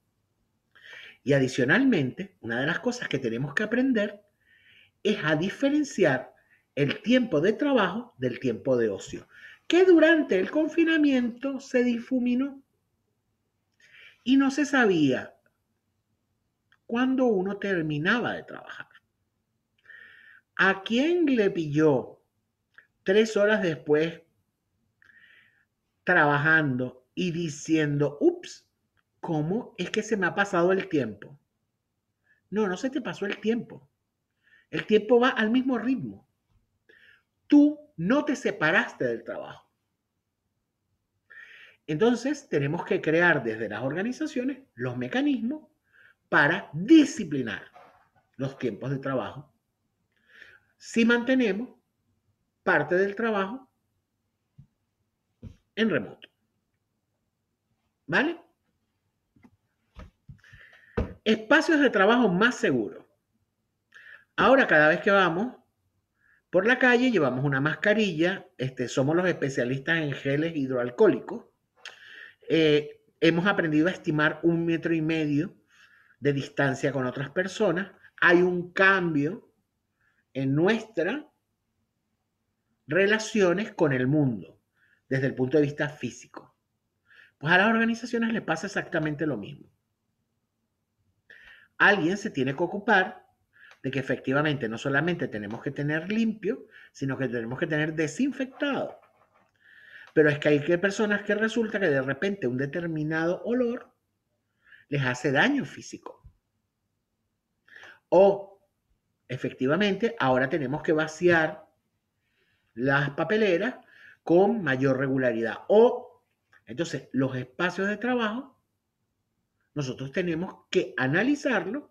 S1: Y adicionalmente, una de las cosas que tenemos que aprender es a diferenciar el tiempo de trabajo del tiempo de ocio, que durante el confinamiento se difuminó y no se sabía cuándo uno terminaba de trabajar. ¿A quién le pilló tres horas después trabajando y diciendo, ups, ¿cómo es que se me ha pasado el tiempo? No, no se te pasó el tiempo. El tiempo va al mismo ritmo. Tú no te separaste del trabajo. Entonces tenemos que crear desde las organizaciones los mecanismos para disciplinar los tiempos de trabajo si mantenemos parte del trabajo en remoto. ¿Vale? Espacios de trabajo más seguros. Ahora cada vez que vamos por la calle llevamos una mascarilla, este, somos los especialistas en geles hidroalcohólicos. Eh, hemos aprendido a estimar un metro y medio de distancia con otras personas. Hay un cambio en nuestras relaciones con el mundo, desde el punto de vista físico. Pues a las organizaciones les pasa exactamente lo mismo. Alguien se tiene que ocupar de que efectivamente no solamente tenemos que tener limpio, sino que tenemos que tener desinfectado. Pero es que hay que personas que resulta que de repente un determinado olor les hace daño físico. O efectivamente, ahora tenemos que vaciar las papeleras con mayor regularidad. O, entonces, los espacios de trabajo, nosotros tenemos que analizarlo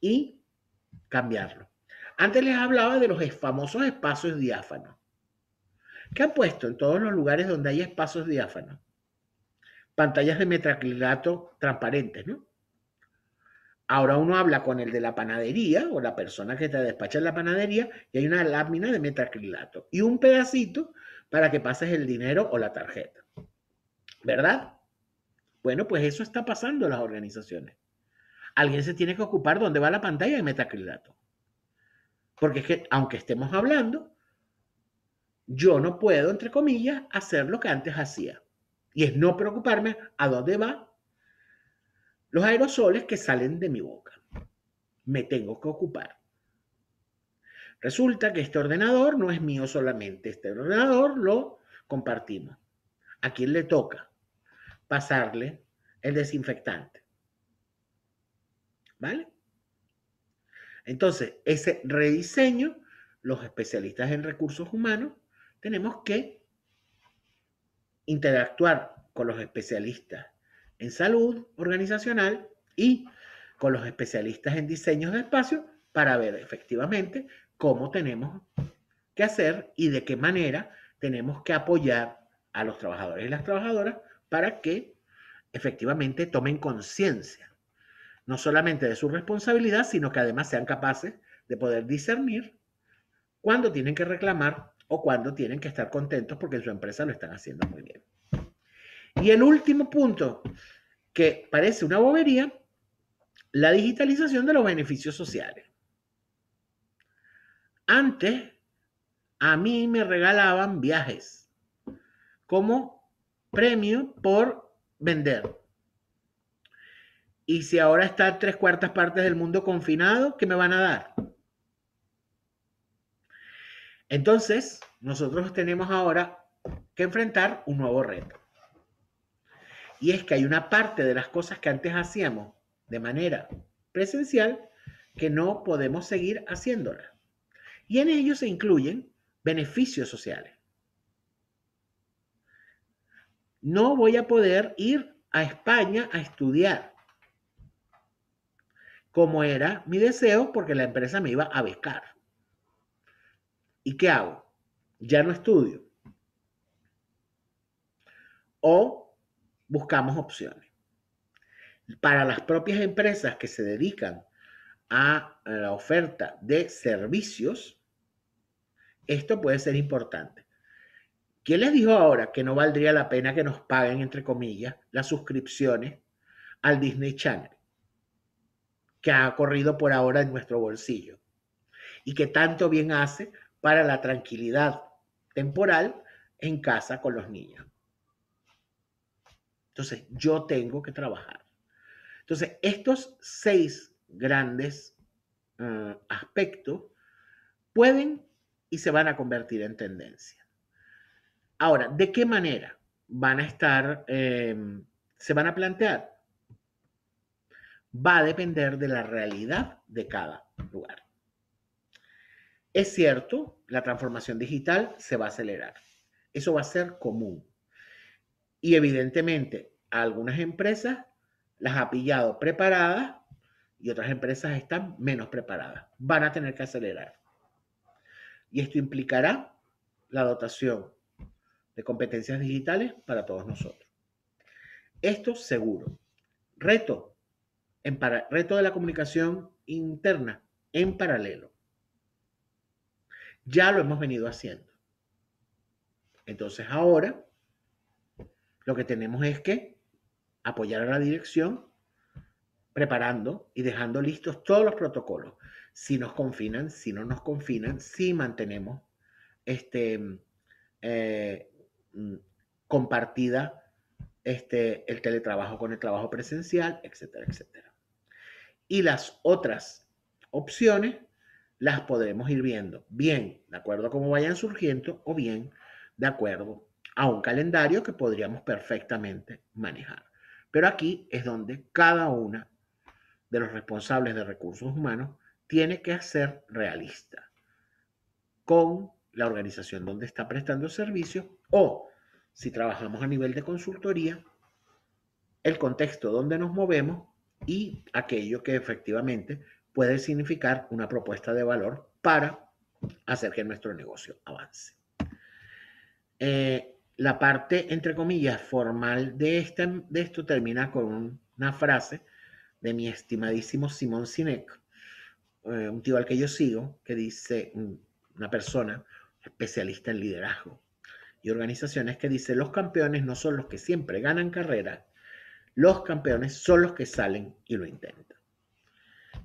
S1: y cambiarlo. Antes les hablaba de los famosos espacios diáfanos. ¿Qué han puesto en todos los lugares donde hay espacios diáfanos? Pantallas de metacrilato transparentes, ¿no? Ahora uno habla con el de la panadería o la persona que te despacha en la panadería y hay una lámina de metacrilato y un pedacito para que pases el dinero o la tarjeta. ¿Verdad? Bueno, pues eso está pasando en las organizaciones. Alguien se tiene que ocupar dónde va la pantalla de metacrilato. Porque es que, aunque estemos hablando, yo no puedo, entre comillas, hacer lo que antes hacía. Y es no preocuparme a dónde va los aerosoles que salen de mi boca. Me tengo que ocupar. Resulta que este ordenador no es mío solamente, este ordenador lo compartimos. ¿A quién le toca pasarle el desinfectante? ¿Vale? Entonces, ese rediseño, los especialistas en recursos humanos, tenemos que interactuar con los especialistas en salud organizacional y con los especialistas en diseños de espacio para ver efectivamente cómo tenemos que hacer y de qué manera tenemos que apoyar a los trabajadores y las trabajadoras para que efectivamente tomen conciencia, no solamente de su responsabilidad, sino que además sean capaces de poder discernir cuándo tienen que reclamar o cuándo tienen que estar contentos porque en su empresa lo están haciendo muy bien. Y el último punto, que parece una bobería, la digitalización de los beneficios sociales. Antes, a mí me regalaban viajes como premio por vender. Y si ahora está tres cuartas partes del mundo confinado, ¿qué me van a dar? Entonces, nosotros tenemos ahora que enfrentar un nuevo reto. Y es que hay una parte de las cosas que antes hacíamos de manera presencial que no podemos seguir haciéndolas. Y en ello se incluyen beneficios sociales. No voy a poder ir a España a estudiar, como era mi deseo, porque la empresa me iba a becar. ¿Y qué hago? Ya no estudio. O buscamos opciones. Para las propias empresas que se dedican a la oferta de servicios, esto puede ser importante. ¿Quién les dijo ahora que no valdría la pena que nos paguen, entre comillas, las suscripciones al Disney Channel? Que ha corrido por ahora en nuestro bolsillo y que tanto bien hace para la tranquilidad temporal en casa con los niños. Entonces, yo tengo que trabajar. Entonces, estos seis grandes eh, aspectos pueden y se van a convertir en tendencia. Ahora, ¿de qué manera van a estar, em, se van a plantear? Va a depender de la realidad de cada lugar. Es cierto, la transformación digital se va a acelerar. Eso va a ser común. Y evidentemente, algunas empresas las ha pillado preparadas y otras empresas están menos preparadas. Van a tener que acelerar. Y esto implicará la dotación de competencias digitales para todos nosotros. Esto seguro. Reto, en reto de la comunicación interna en paralelo. Ya lo hemos venido haciendo. Entonces ahora lo que tenemos es que apoyar a la dirección preparando y dejando listos todos los protocolos. Si nos confinan, si no nos confinan, si mantenemos este, eh, compartida este, el teletrabajo con el trabajo presencial, etcétera, etcétera. Y las otras opciones las podremos ir viendo, bien de acuerdo a cómo vayan surgiendo o bien de acuerdo a un calendario que podríamos perfectamente manejar. Pero aquí es donde cada una de los responsables de recursos humanos tiene que ser realista con la organización donde está prestando servicio o, si trabajamos a nivel de consultoría, el contexto donde nos movemos y aquello que efectivamente puede significar una propuesta de valor para hacer que nuestro negocio avance. Eh, la parte, entre comillas, formal de, este, de esto termina con una frase de mi estimadísimo Simón Sinek, eh, un tío al que yo sigo, que dice, una persona especialista en liderazgo y organizaciones, que dice, los campeones no son los que siempre ganan carrera, los campeones son los que salen y lo intentan.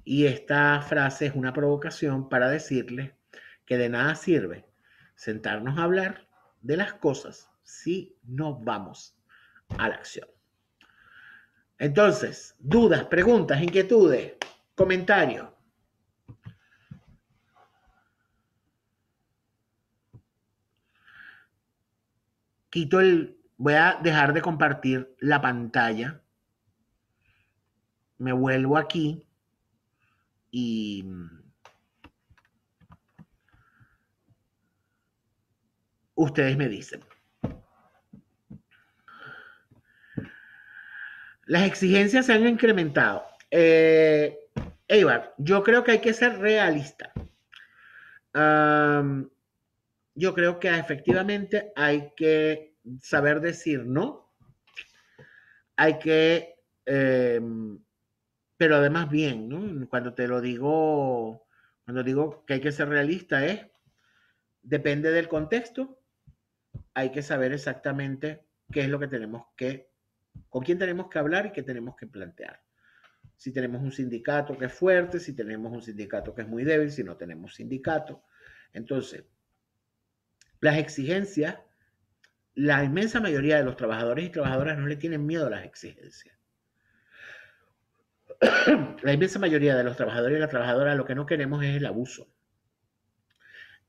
S1: Y esta frase es una provocación para decirle que de nada sirve sentarnos a hablar de las cosas si no vamos a la acción. Entonces, dudas, preguntas, inquietudes, comentarios. Quito el, voy a dejar de compartir la pantalla. Me vuelvo aquí y ustedes me dicen. Las exigencias se han incrementado. Eh, Eibar, yo creo que hay que ser realista. yo creo que efectivamente hay que saber decir no. Hay que, em, pero además bien, ¿no? Cuando te lo digo, cuando digo que hay que ser realista es, depende del contexto, hay que saber exactamente qué es lo que tenemos que con quién tenemos que hablar y qué tenemos que plantear. Si tenemos un sindicato que es fuerte, si tenemos un sindicato que es muy débil, si no tenemos sindicato. Entonces, las exigencias, la inmensa mayoría de los trabajadores y trabajadoras no le tienen miedo a las exigencias. *clears throat* la inmensa mayoría de los trabajadores y las trabajadoras lo que no queremos es el abuso.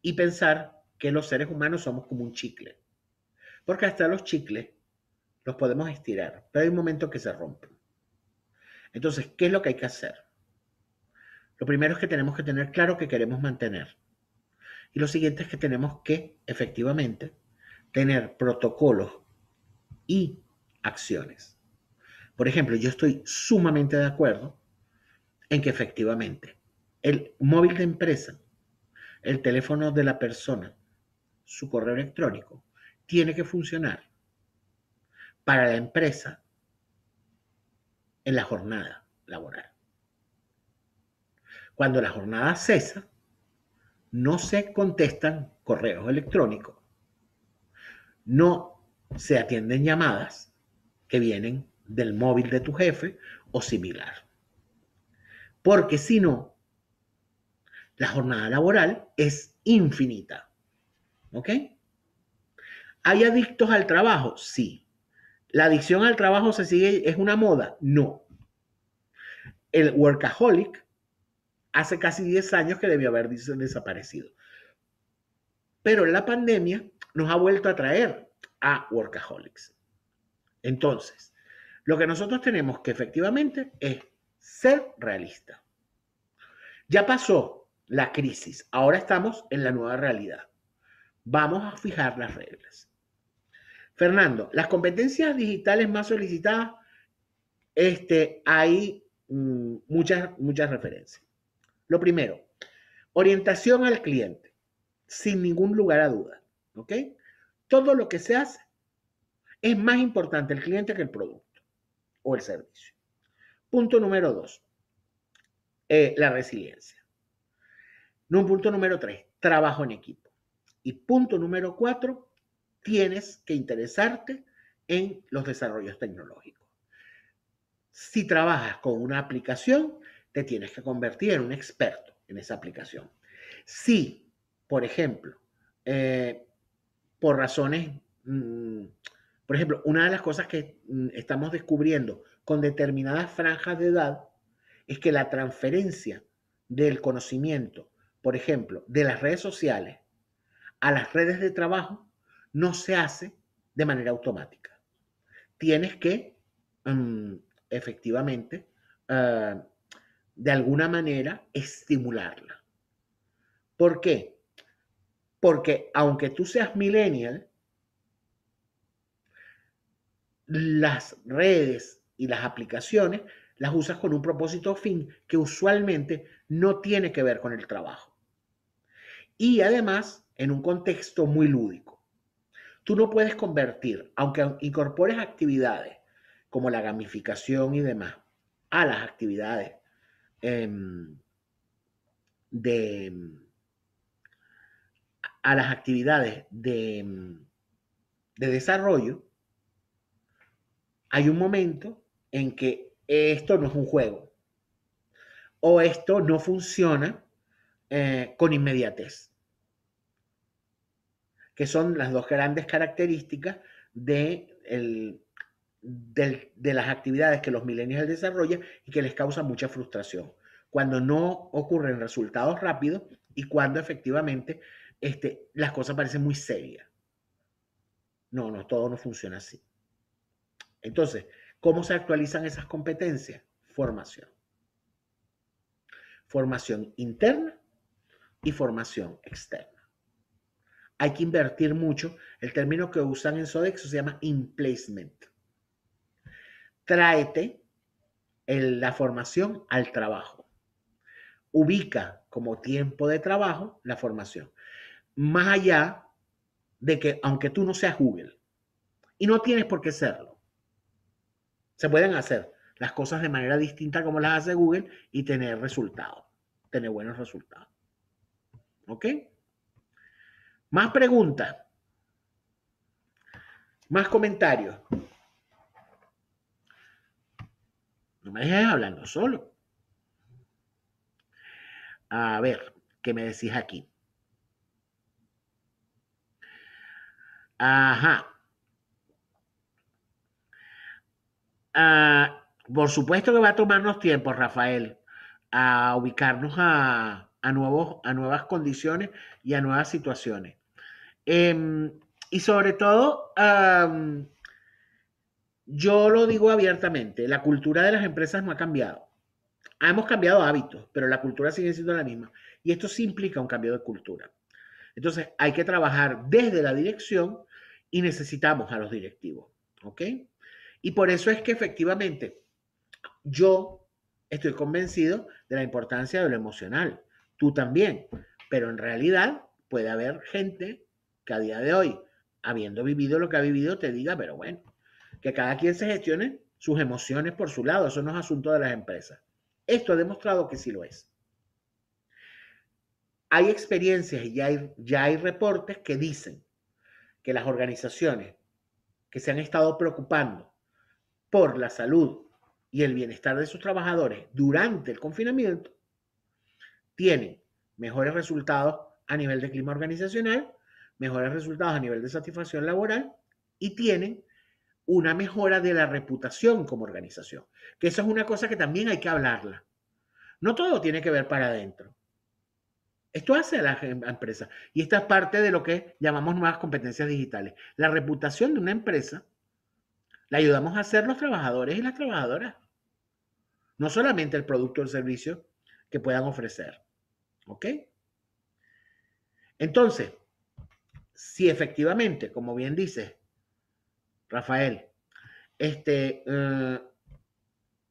S1: Y pensar que los seres humanos somos como un chicle. Porque hasta los chicles los podemos estirar, pero hay un momento que se rompen. Entonces, ¿qué es lo que hay que hacer? Lo primero es que tenemos que tener claro que queremos mantener. Y lo siguiente es que tenemos que, efectivamente, tener protocolos y acciones. Por ejemplo, yo estoy sumamente de acuerdo en que efectivamente el móvil de empresa, el teléfono de la persona, su correo electrónico, tiene que funcionar para la empresa en la jornada laboral. Cuando la jornada cesa, no se contestan correos electrónicos, no se atienden llamadas que vienen del móvil de tu jefe o similar. Porque si no, la jornada laboral es infinita. ¿Ok? ¿Hay adictos al trabajo? Sí. ¿La adicción al trabajo se sigue, es una moda? No. El workaholic hace casi 10 años que debió haber desaparecido. Pero la pandemia nos ha vuelto a traer a workaholics. Entonces, lo que nosotros tenemos que efectivamente es ser realista. Ya pasó la crisis, ahora estamos en la nueva realidad. Vamos a fijar las reglas. Fernando, las competencias digitales más solicitadas, este, hay mm, muchas, muchas referencias. Lo primero, orientación al cliente, sin ningún lugar a duda. Todo lo que se hace es más importante el cliente que el producto o el servicio. Punto número dos, eh, la resiliencia. punto número tres, trabajo en equipo. Y punto número cuatro, tienes que interesarte en los desarrollos tecnológicos. Si trabajas con una aplicación, te tienes que convertir en un experto en esa aplicación. Si, por ejemplo, eh, por razones, mm, por ejemplo, una de las cosas que mm, estamos descubriendo con determinadas franjas de edad es que la transferencia del conocimiento, por ejemplo, de las redes sociales a las redes de trabajo no se hace de manera automática. Tienes que, mm, efectivamente, eh, de alguna manera, estimularla. ¿Por qué? Porque aunque tú seas millennial, las redes y las aplicaciones las usas con un propósito fin que usualmente no tiene que ver con el trabajo. Y además, en un contexto muy lúdico tú no puedes convertir, aunque incorpores actividades como la gamificación y demás, a las actividades em, de a las actividades em, de, desarrollo, hay un momento en que esto no es un juego o esto no funciona eh, con inmediatez que son las dos grandes características de, las actividades que los millennials desarrollan y que les causa mucha frustración. Cuando no ocurren resultados rápidos y cuando efectivamente este, las cosas parecen muy serias. No, no, todo no funciona así. Entonces, ¿cómo se actualizan esas competencias? Formación. Formación interna y formación externa hay que invertir mucho. El término que usan en Sodexo se llama emplacement. Tráete la formación al trabajo. Ubica como tiempo de trabajo la formación. Más allá de que, aunque tú no seas Google, y no tienes por qué serlo, se pueden hacer las cosas de manera distinta como las hace Google y tener resultados, tener buenos resultados. ¿Ok? Más preguntas. Más comentarios. No me dejes hablando solo. A ver, ¿qué me decís aquí? Ajá. Ah, por supuesto que va a tomarnos tiempo, Rafael, a ubicarnos a, a, a nuevas condiciones y a nuevas situaciones. Em, y sobre todo, yo lo digo abiertamente, la cultura de las empresas no ha cambiado. Hemos cambiado hábitos, pero la cultura sigue siendo la misma. Y esto sí implica un cambio de cultura. Entonces, hay que trabajar desde la dirección y necesitamos a los directivos. Y por eso es que efectivamente yo estoy convencido de la importancia de lo emocional tú también. Pero en realidad puede haber gente que a día de hoy, habiendo vivido lo que ha vivido, te diga, pero bueno, que cada quien se gestione sus emociones por su lado, eso no es asunto de las empresas. Esto ha demostrado que sí lo es. Hay experiencias y ya hay, ya hay reportes que dicen que las organizaciones que se han estado preocupando por la salud y el bienestar de sus trabajadores durante el confinamiento tienen mejores resultados a nivel de clima organizacional, mejores resultados a nivel de satisfacción laboral y tienen una mejora de la reputación como organización. Que eso es una cosa que también hay que hablarla. No todo tiene que ver para adentro. Esto hace a la em, empresa. Y esta es parte de lo que llamamos nuevas competencias digitales. La reputación de una empresa la ayudamos a hacer los trabajadores y las trabajadoras. No solamente el producto o el servicio que puedan ofrecer. ¿Ok? Entonces, si efectivamente, como bien dice Rafael, este, eh,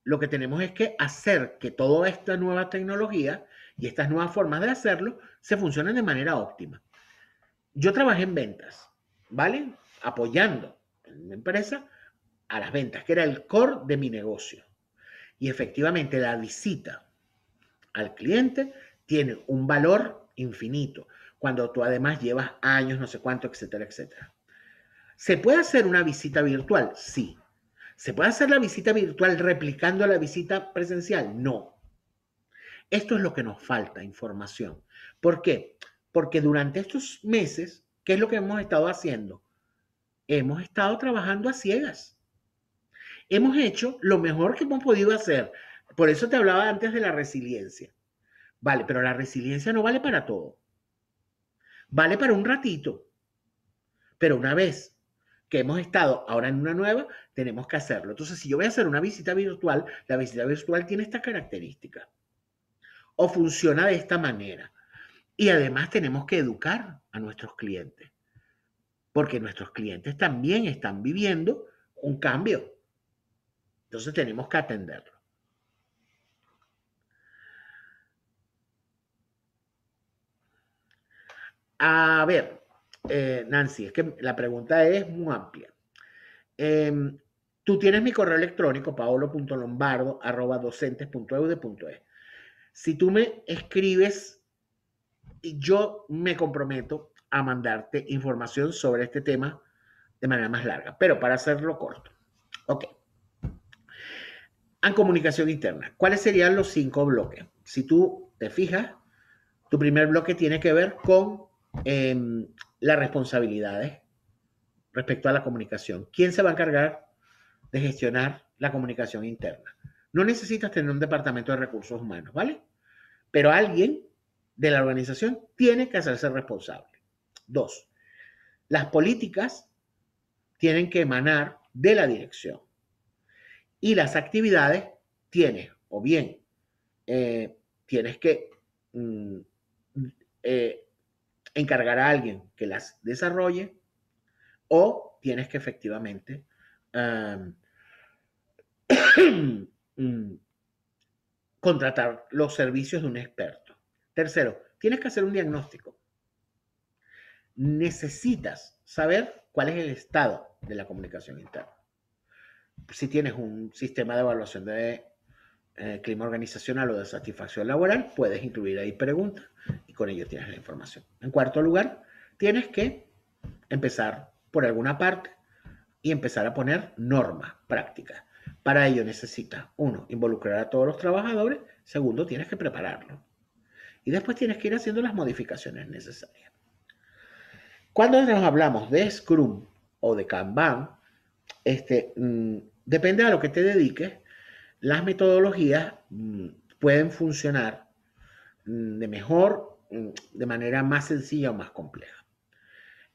S1: lo que tenemos es que hacer que toda esta nueva tecnología y estas nuevas formas de hacerlo se funcionen de manera óptima. Yo trabajé en ventas, ¿vale? Apoyando en mi empresa a las ventas, que era el core de mi negocio. Y efectivamente la visita al cliente tiene un valor infinito, cuando tú además llevas años, no sé cuánto, etcétera, etcétera. ¿Se puede hacer una visita virtual? Sí. ¿Se puede hacer la visita virtual replicando la visita presencial? No. Esto es lo que nos falta, información. ¿Por qué? Porque durante estos meses, ¿qué es lo que hemos estado haciendo? Hemos estado trabajando a ciegas. Hemos hecho lo mejor que hemos podido hacer. Por eso te hablaba antes de la resiliencia. Vale, pero la resiliencia no vale para todo. Vale para un ratito. Pero una vez que hemos estado ahora en una nueva, tenemos que hacerlo. Entonces, si yo voy a hacer una visita virtual, la visita virtual tiene esta característica. O funciona de esta manera. Y además tenemos que educar a nuestros clientes. Porque nuestros clientes también están viviendo un cambio. Entonces tenemos que atenderlo. A ver, eh, Nancy, es que la pregunta es muy amplia. Em, tú tienes mi correo electrónico, paolo.lombardo.docentes.eude.es. Si tú me escribes, yo me comprometo a mandarte información sobre este tema de manera más larga, pero para hacerlo corto. Ok. En comunicación interna, ¿cuáles serían los cinco bloques? Si tú te fijas, tu primer bloque tiene que ver con Em, las responsabilidades respecto a la comunicación. ¿Quién se va a encargar de gestionar la comunicación interna? No necesitas tener un departamento de recursos humanos, ¿vale? Pero alguien de la organización tiene que hacerse responsable. Dos, las políticas tienen que emanar de la dirección y las actividades tienes o bien eh, tienes que mm, eh, encargar a alguien que las desarrolle o tienes que efectivamente *coughs* mm, contratar los servicios de un experto. Tercero, tienes que hacer un diagnóstico. Necesitas saber cuál es el estado de la comunicación interna. Si tienes un sistema de evaluación de eh, clima organizacional o de satisfacción laboral, puedes incluir ahí preguntas y con ello tienes la información. En cuarto lugar, tienes que empezar por alguna parte y empezar a poner normas prácticas. Para ello necesitas, uno, involucrar a todos los trabajadores, segundo, tienes que prepararlo. Y después tienes que ir haciendo las modificaciones necesarias. Cuando nos hablamos de Scrum o de Kanban, este, mm, depende a lo que te dediques, las metodologías mm, pueden funcionar mm, de mejor, mm, de manera más sencilla o más compleja.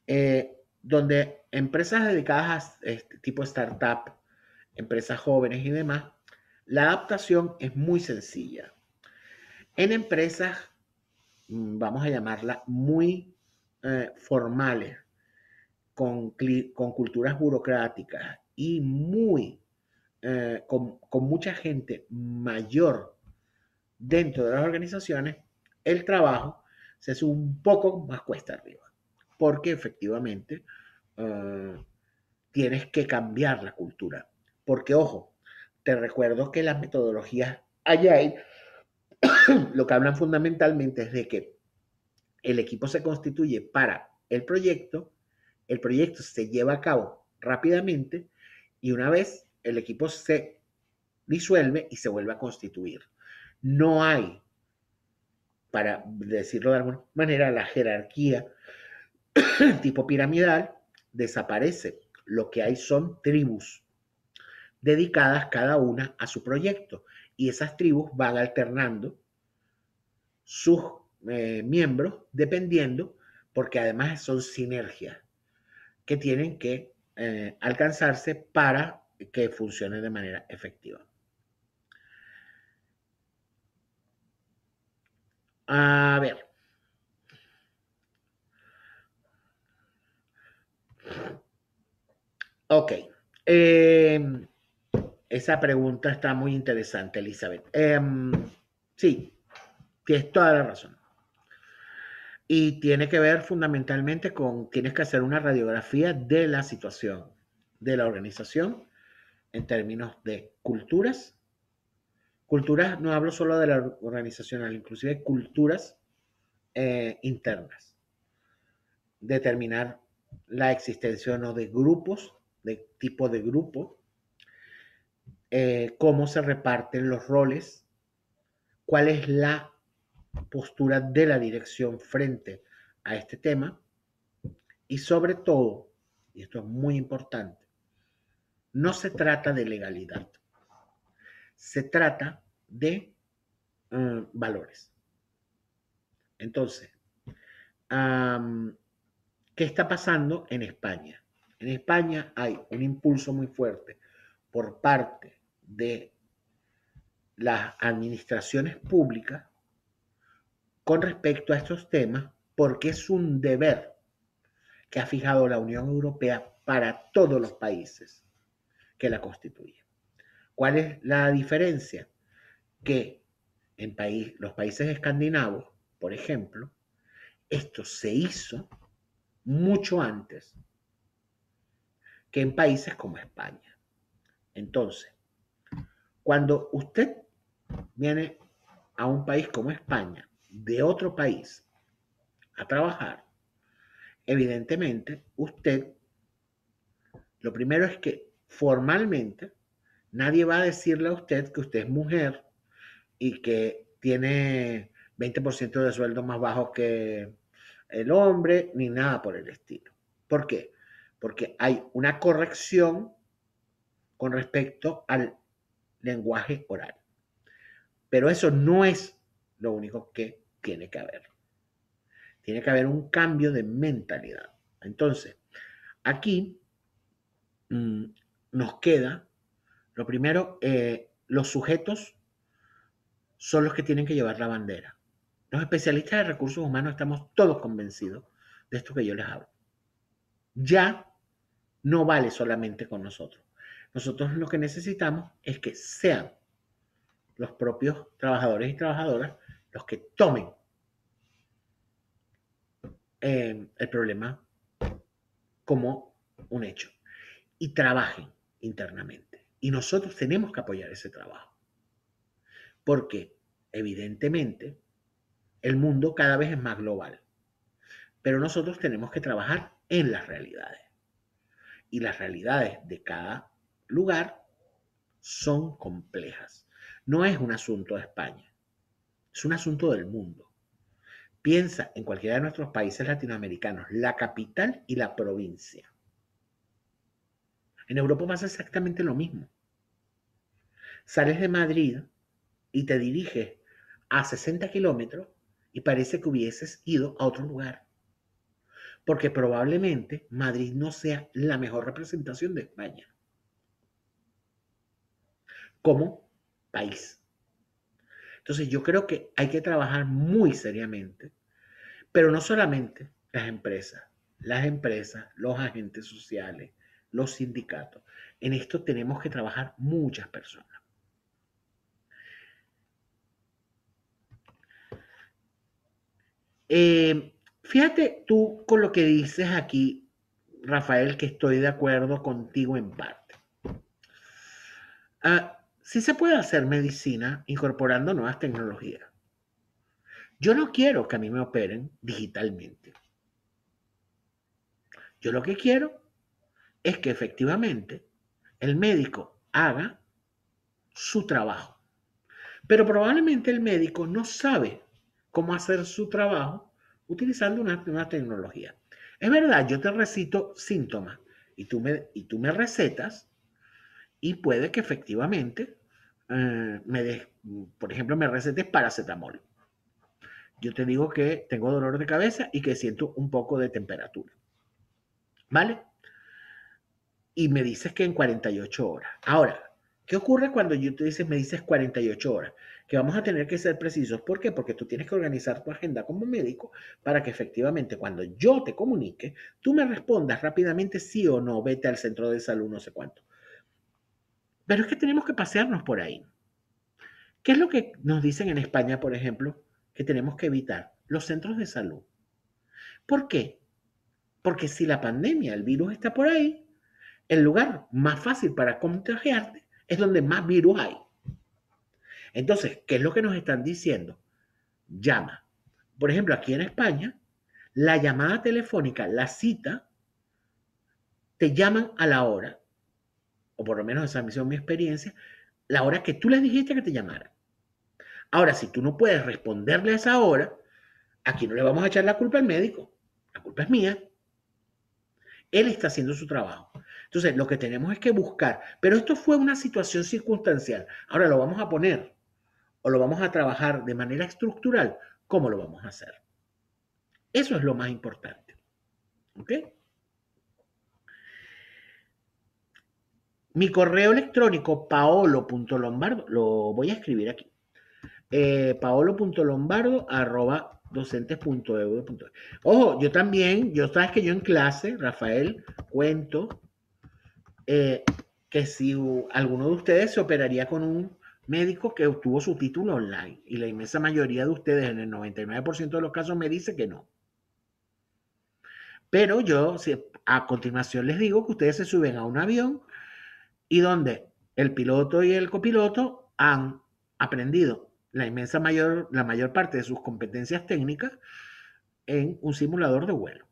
S1: Eh, donde empresas dedicadas a este tipo de startup, empresas jóvenes y demás, la adaptación es muy sencilla. En empresas, vamos a llamarla, muy eh, formales, con, con culturas burocráticas y muy eh, con, mucha gente mayor dentro de las organizaciones, el trabajo se hace un poco más cuesta arriba, porque efectivamente eh, tienes que cambiar la cultura. Porque, ojo, te recuerdo que las metodologías Agile *coughs* lo que hablan fundamentalmente es de que el equipo se constituye para el proyecto, el proyecto se lleva a cabo rápidamente y una vez el equipo se disuelve y se vuelve a constituir. No hay, para decirlo de alguna manera, la jerarquía *coughs* tipo piramidal desaparece. Lo que hay son tribus dedicadas cada una a su proyecto y esas tribus van alternando sus eh, miembros dependiendo, porque además son sinergias que tienen que eh, alcanzarse para que funcione de manera efectiva. A ver. Ok. Em, esa pregunta está muy interesante, Elizabeth. Em, sí, tienes toda la razón. Y tiene que ver fundamentalmente con, tienes que hacer una radiografía de la situación, de la organización en términos de culturas. Culturas, no hablo solo de la organizacional, inclusive culturas eh, internas. Determinar la existencia o no de grupos, de tipo de grupo, eh, cómo se reparten los roles, cuál es la postura de la dirección frente a este tema y sobre todo, y esto es muy importante, no se trata de legalidad, se trata de mm, valores. Entonces, ¿qué está pasando en España? En España hay un impulso muy fuerte por parte de las administraciones públicas con respecto a estos temas porque es un deber que ha fijado la Unión Europea para todos los países que la constituye. ¿Cuál es la diferencia? Que en los países escandinavos, por ejemplo, esto se hizo mucho antes que en países como España. Entonces, cuando usted viene a un país como España, de otro país, a trabajar, evidentemente usted, lo primero es que formalmente, nadie va a decirle a usted que usted es mujer y que tiene 20% de sueldo más bajo que el hombre, ni nada por el estilo. ¿Por qué? Porque hay una corrección con respecto al lenguaje oral. Pero eso no es lo único que tiene que haber. Tiene que haber un cambio de mentalidad. Entonces, aquí mm, nos queda, lo primero, eh, los sujetos son los que tienen que llevar la bandera. Los especialistas de recursos humanos estamos todos convencidos de esto que yo les hablo. Ya no vale solamente con nosotros. Nosotros lo que necesitamos es que sean los propios trabajadores y trabajadoras los que tomen eh, el problema como un hecho y trabajen internamente. Y nosotros tenemos que apoyar ese trabajo. Porque, evidentemente, el mundo cada vez es más global. Pero nosotros tenemos que trabajar en las realidades. Y las realidades de cada lugar son complejas. No es un asunto de España, es un asunto del mundo. Piensa en cualquiera de nuestros países latinoamericanos, la capital y la provincia. En Europa pasa exactamente lo mismo. Sales de Madrid y te diriges a 60 kilómetros y parece que hubieses ido a otro lugar. Porque probablemente Madrid no sea la mejor representación de España como país. Entonces yo creo que hay que trabajar muy seriamente, pero no solamente las empresas, las empresas, los agentes sociales, los sindicatos. En esto tenemos que trabajar muchas personas. Eh, fíjate tú con lo que dices aquí, Rafael, que estoy de acuerdo contigo en parte. Si ah, sí se puede hacer medicina incorporando nuevas tecnologías. Yo no quiero que a mí me operen digitalmente. Yo lo que quiero es que efectivamente el médico haga su trabajo. Pero probablemente el médico no sabe cómo hacer su trabajo utilizando una, una tecnología. Es verdad, yo te recito síntomas y tú me, y tú me recetas y puede que efectivamente eh, me por ejemplo, me recetes paracetamol. Yo te digo que tengo dolor de cabeza y que siento un poco de temperatura. ¿Vale? y me dices que en 48 horas. Ahora, ¿qué ocurre cuando yo te dices, me dices 48 horas? Que vamos a tener que ser precisos. ¿Por qué? Porque tú tienes que organizar tu agenda como médico para que efectivamente cuando yo te comunique, tú me respondas rápidamente sí o no, vete al centro de salud, no sé cuánto. Pero es que tenemos que pasearnos por ahí. ¿Qué es lo que nos dicen en España, por ejemplo, que tenemos que evitar? Los centros de salud. ¿Por qué? Porque si la pandemia, el virus está por ahí, el lugar más fácil para contagiarte es donde más virus hay. Entonces, ¿qué es lo que nos están diciendo? Llama. Por ejemplo, aquí en España, la llamada telefónica, la cita, te llaman a la hora, o por lo menos esa es mi experiencia, la hora que tú les dijiste que te llamaran. Ahora, si tú no puedes responderle a esa hora, aquí no le vamos a echar la culpa al médico. La culpa es mía. Él está haciendo su trabajo. Entonces, lo que tenemos es que buscar, pero esto fue una situación circunstancial. Ahora lo vamos a poner o lo vamos a trabajar de manera estructural. ¿Cómo lo vamos a hacer? Eso es lo más importante. ¿Ok? Mi correo electrónico paolo.lombardo, lo voy a escribir aquí. Eh, paolo.lombardo e. Ojo, yo también, yo sabes que yo en clase, Rafael, cuento eh, que si alguno de ustedes se operaría con un médico que obtuvo su título online. Y la inmensa mayoría de ustedes, en el 99% de los casos, me dice que no. Pero yo a continuación les digo que ustedes se suben a un avión y donde el piloto y el copiloto han aprendido la inmensa mayor, la mayor parte de sus competencias técnicas en un simulador de vuelo.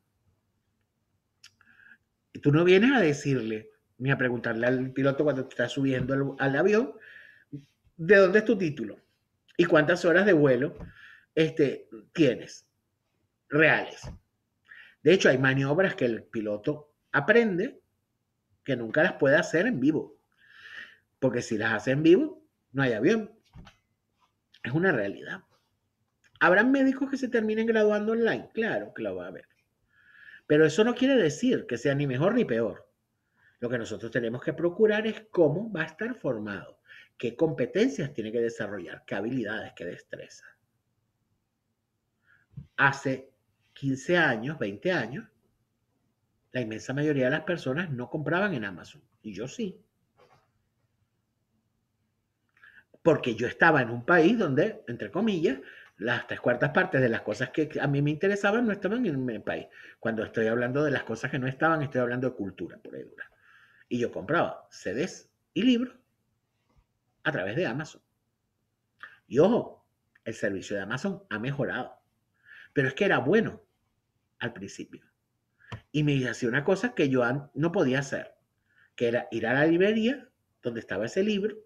S1: Y tú no vienes a decirle, ni a preguntarle al piloto cuando te está subiendo al, avión, ¿de dónde es tu título? ¿Y cuántas horas de vuelo este, tienes? Reales. De hecho, hay maniobras que el piloto aprende que nunca las puede hacer en vivo. Porque si las hace en vivo, no hay avión. Es una realidad. ¿Habrán médicos que se terminen graduando online? Claro que lo va a haber. Pero eso no quiere decir que sea ni mejor ni peor. Lo que nosotros tenemos que procurar es cómo va a estar formado, qué competencias tiene que desarrollar, qué habilidades, qué destreza. Hace 15 años, 20 años, la inmensa mayoría de las personas no compraban en Amazon, y yo sí. Porque yo estaba en un país donde, entre comillas, las tres cuartas partes de las cosas que a mí me interesaban no estaban en mi país. Cuando estoy hablando de las cosas que no estaban, estoy hablando de cultura, por ahí dura. Y yo compraba CDs y libros a través de Amazon. Y ojo, el servicio de Amazon ha mejorado. Pero es que era bueno al principio. Y me hacía una cosa que yo no podía hacer, que era ir a la librería donde estaba ese libro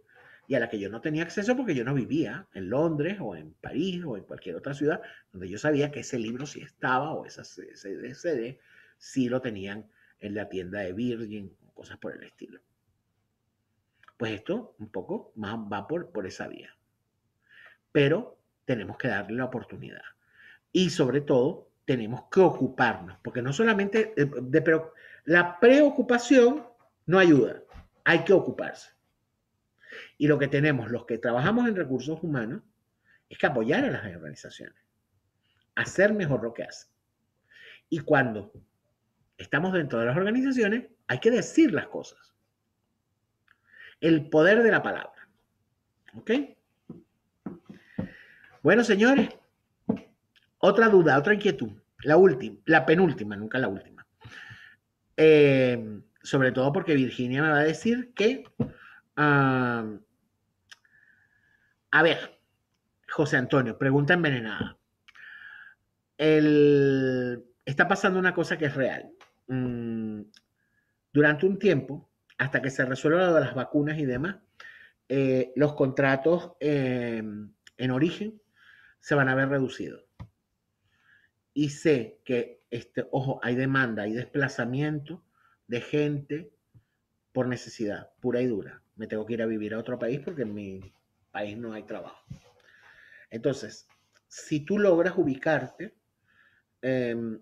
S1: y a la que yo no tenía acceso porque yo no vivía en Londres o en París o en cualquier otra ciudad donde yo sabía que ese libro sí estaba o esa CD, CD sí lo tenían en la tienda de Virgin cosas por el estilo. Pues esto un poco más va por, por esa vía. Pero tenemos que darle la oportunidad. Y sobre todo, tenemos que ocuparnos, porque no solamente eh, de, pero la preocupación no ayuda, hay que ocuparse. Y lo que tenemos los que trabajamos en recursos humanos es que apoyar a las organizaciones, hacer mejor lo que hacen. Y cuando estamos dentro de las organizaciones, hay que decir las cosas. El poder de la palabra. ¿Ok? Bueno, señores, otra duda, otra inquietud. La última, la penúltima, nunca la última. Eh, sobre todo porque Virginia me va a decir que, ah, a ver, José Antonio, pregunta envenenada. El, está pasando una cosa que es real. Mm, durante un tiempo, hasta que se resuelva las vacunas y demás, eh, los contratos eh, en origen se van a ver reducidos. Y sé que, este, ojo, hay demanda, hay desplazamiento de gente por necesidad pura y dura. Me tengo que ir a vivir a otro país porque en mi país no hay trabajo. Entonces, si tú logras ubicarte, em,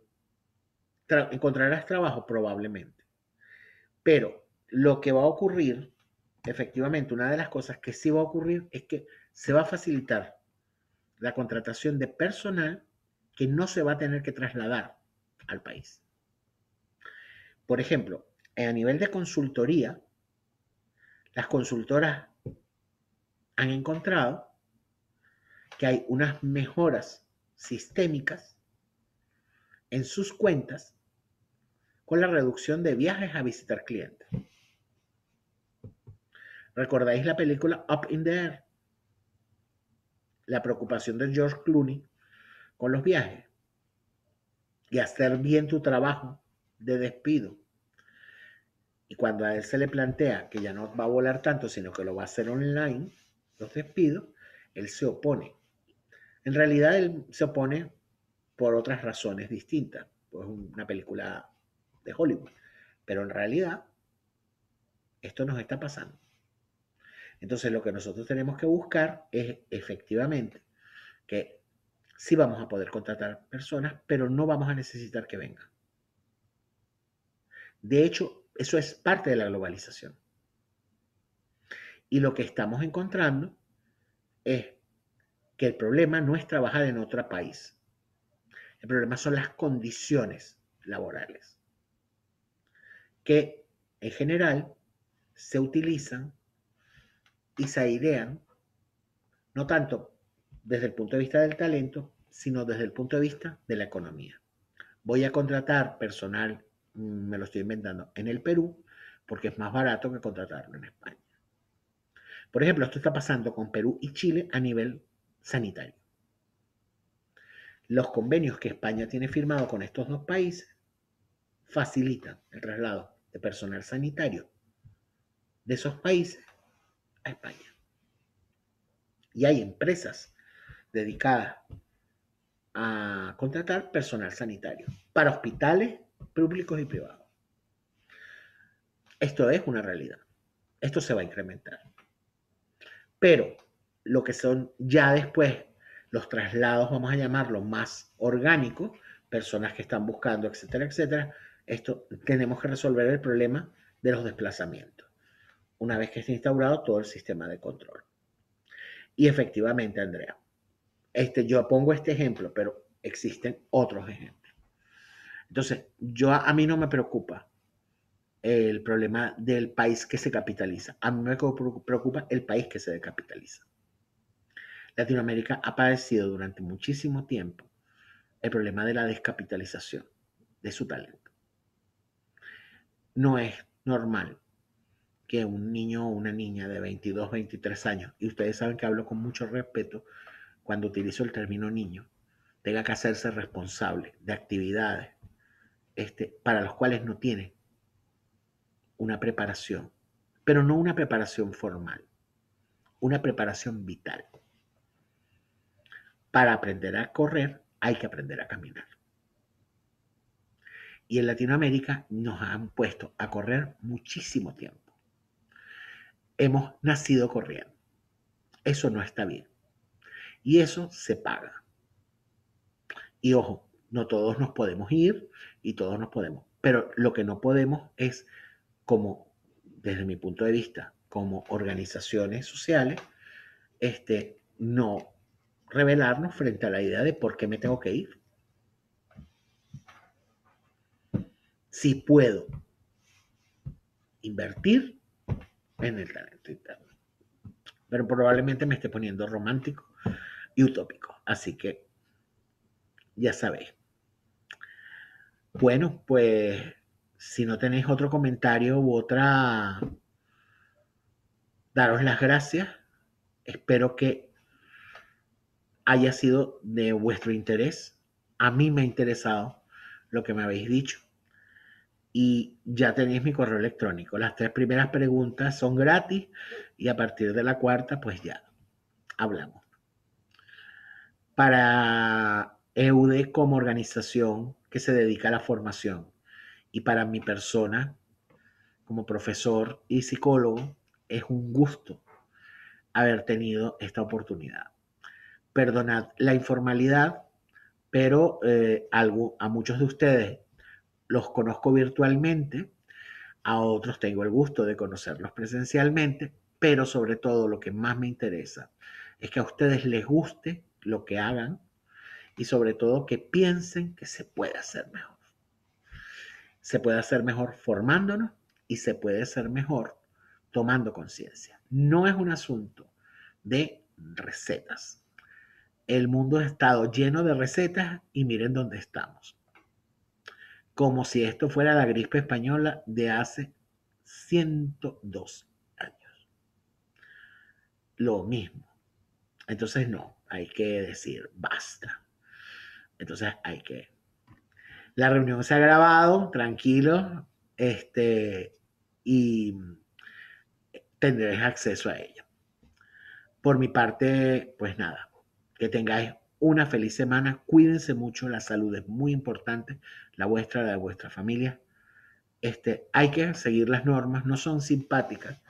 S1: encontrarás trabajo probablemente. Pero lo que va a ocurrir, efectivamente, una de las cosas que sí va a ocurrir es que se va a facilitar la contratación de personal que no se va a tener que trasladar al país. Por ejemplo, a nivel de consultoría, las consultoras han encontrado que hay unas mejoras sistémicas en sus cuentas con la reducción de viajes a visitar clientes. ¿Recordáis la película Up in the Air? La preocupación de George Clooney con los viajes y hacer bien tu trabajo de despido. Y cuando a él se le plantea que ya no va a volar tanto, sino que lo va a hacer online, los despidos, él se opone. En realidad él se opone por otras razones distintas, pues una película Hollywood. Pero en realidad, esto nos está pasando. Entonces, lo que nosotros tenemos que buscar es efectivamente que sí vamos a poder contratar personas, pero no vamos a necesitar que vengan. De hecho, eso es parte de la globalización. Y lo que estamos encontrando es que el problema no es trabajar en otro país. El problema son las condiciones laborales que en general se utilizan y se idean, no tanto desde el punto de vista del talento, sino desde el punto de vista de la economía. Voy a contratar personal, mm, me lo estoy inventando, en el Perú, porque es más barato que contratarlo en España. Por ejemplo, esto está pasando con Perú y Chile a nivel sanitario. Los convenios que España tiene firmado con estos dos países facilitan el traslado de personal sanitario de esos países a España. Y hay empresas dedicadas a contratar personal sanitario para hospitales públicos y privados. Esto es una realidad. Esto se va a incrementar. Pero lo que son ya después los traslados, vamos a llamarlo más orgánicos, personas que están buscando, etcétera, etcétera, esto tenemos que resolver el problema de los desplazamientos, una vez que esté instaurado todo el sistema de control. Y efectivamente, Andrea, este, yo pongo este ejemplo, pero existen otros ejemplos. Entonces, yo a mí no me preocupa el problema del país que se capitaliza. A mí me preocupa el país que se decapitaliza. Latinoamérica ha padecido durante muchísimo tiempo el problema de la descapitalización de su talento no es normal que un niño o una niña de 22, 23 años, y ustedes saben que hablo con mucho respeto cuando utilizo el término niño, tenga que hacerse responsable de actividades este, para las cuales no tiene una preparación, pero no una preparación formal, una preparación vital. Para aprender a correr hay que aprender a caminar y en Latinoamérica nos han puesto a correr muchísimo tiempo. Hemos nacido corriendo. Eso no está bien. Y eso se paga. Y ojo, no todos nos podemos ir y todos nos podemos. Pero lo que no podemos es, como desde mi punto de vista, como organizaciones sociales, este, no revelarnos frente a la idea de por qué me tengo que ir. si puedo invertir en el talento interno. Pero probablemente me esté poniendo romántico y utópico. Así que ya sabéis. Bueno, pues si no tenéis otro comentario u otra, daros las gracias. Espero que haya sido de vuestro interés. A mí me ha interesado lo que me habéis dicho y ya tenéis mi correo electrónico. Las tres primeras preguntas son gratis y a partir de la cuarta, pues ya hablamos. Para Eude como organización que se dedica a la formación y para mi persona como profesor y psicólogo, es un gusto haber tenido esta oportunidad. Perdonad la informalidad, pero eh, algo a muchos de ustedes los conozco virtualmente, a otros tengo el gusto de conocerlos presencialmente, pero sobre todo lo que más me interesa es que a ustedes les guste lo que hagan y sobre todo que piensen que se puede hacer mejor. Se puede hacer mejor formándonos y se puede hacer mejor tomando conciencia. No es un asunto de recetas. El mundo ha estado lleno de recetas y miren dónde estamos como si esto fuera la gripe española de hace 102 años. Lo mismo. Entonces no, hay que decir basta. Entonces hay que... La reunión se ha grabado, tranquilo, este, y tendréis acceso a ella. Por mi parte, pues nada, que tengáis una feliz semana, cuídense mucho, la salud es muy importante, la vuestra, la de vuestra familia. Este, hay que seguir las normas, no son simpáticas,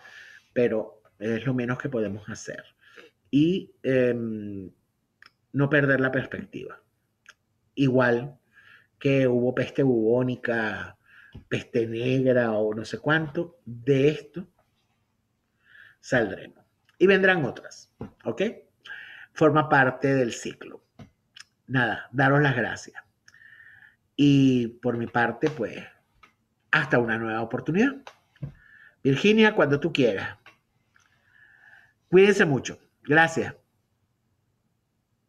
S1: pero es lo menos que podemos hacer. Y em, no perder la perspectiva. Igual que hubo peste bubónica, peste negra o no sé cuánto, de esto saldremos. Y vendrán otras, ¿ok? Forma parte del ciclo. Nada, daros las gracias. Y por mi parte, pues, hasta una nueva oportunidad. Virginia, cuando tú quieras. Cuídense mucho. Gracias.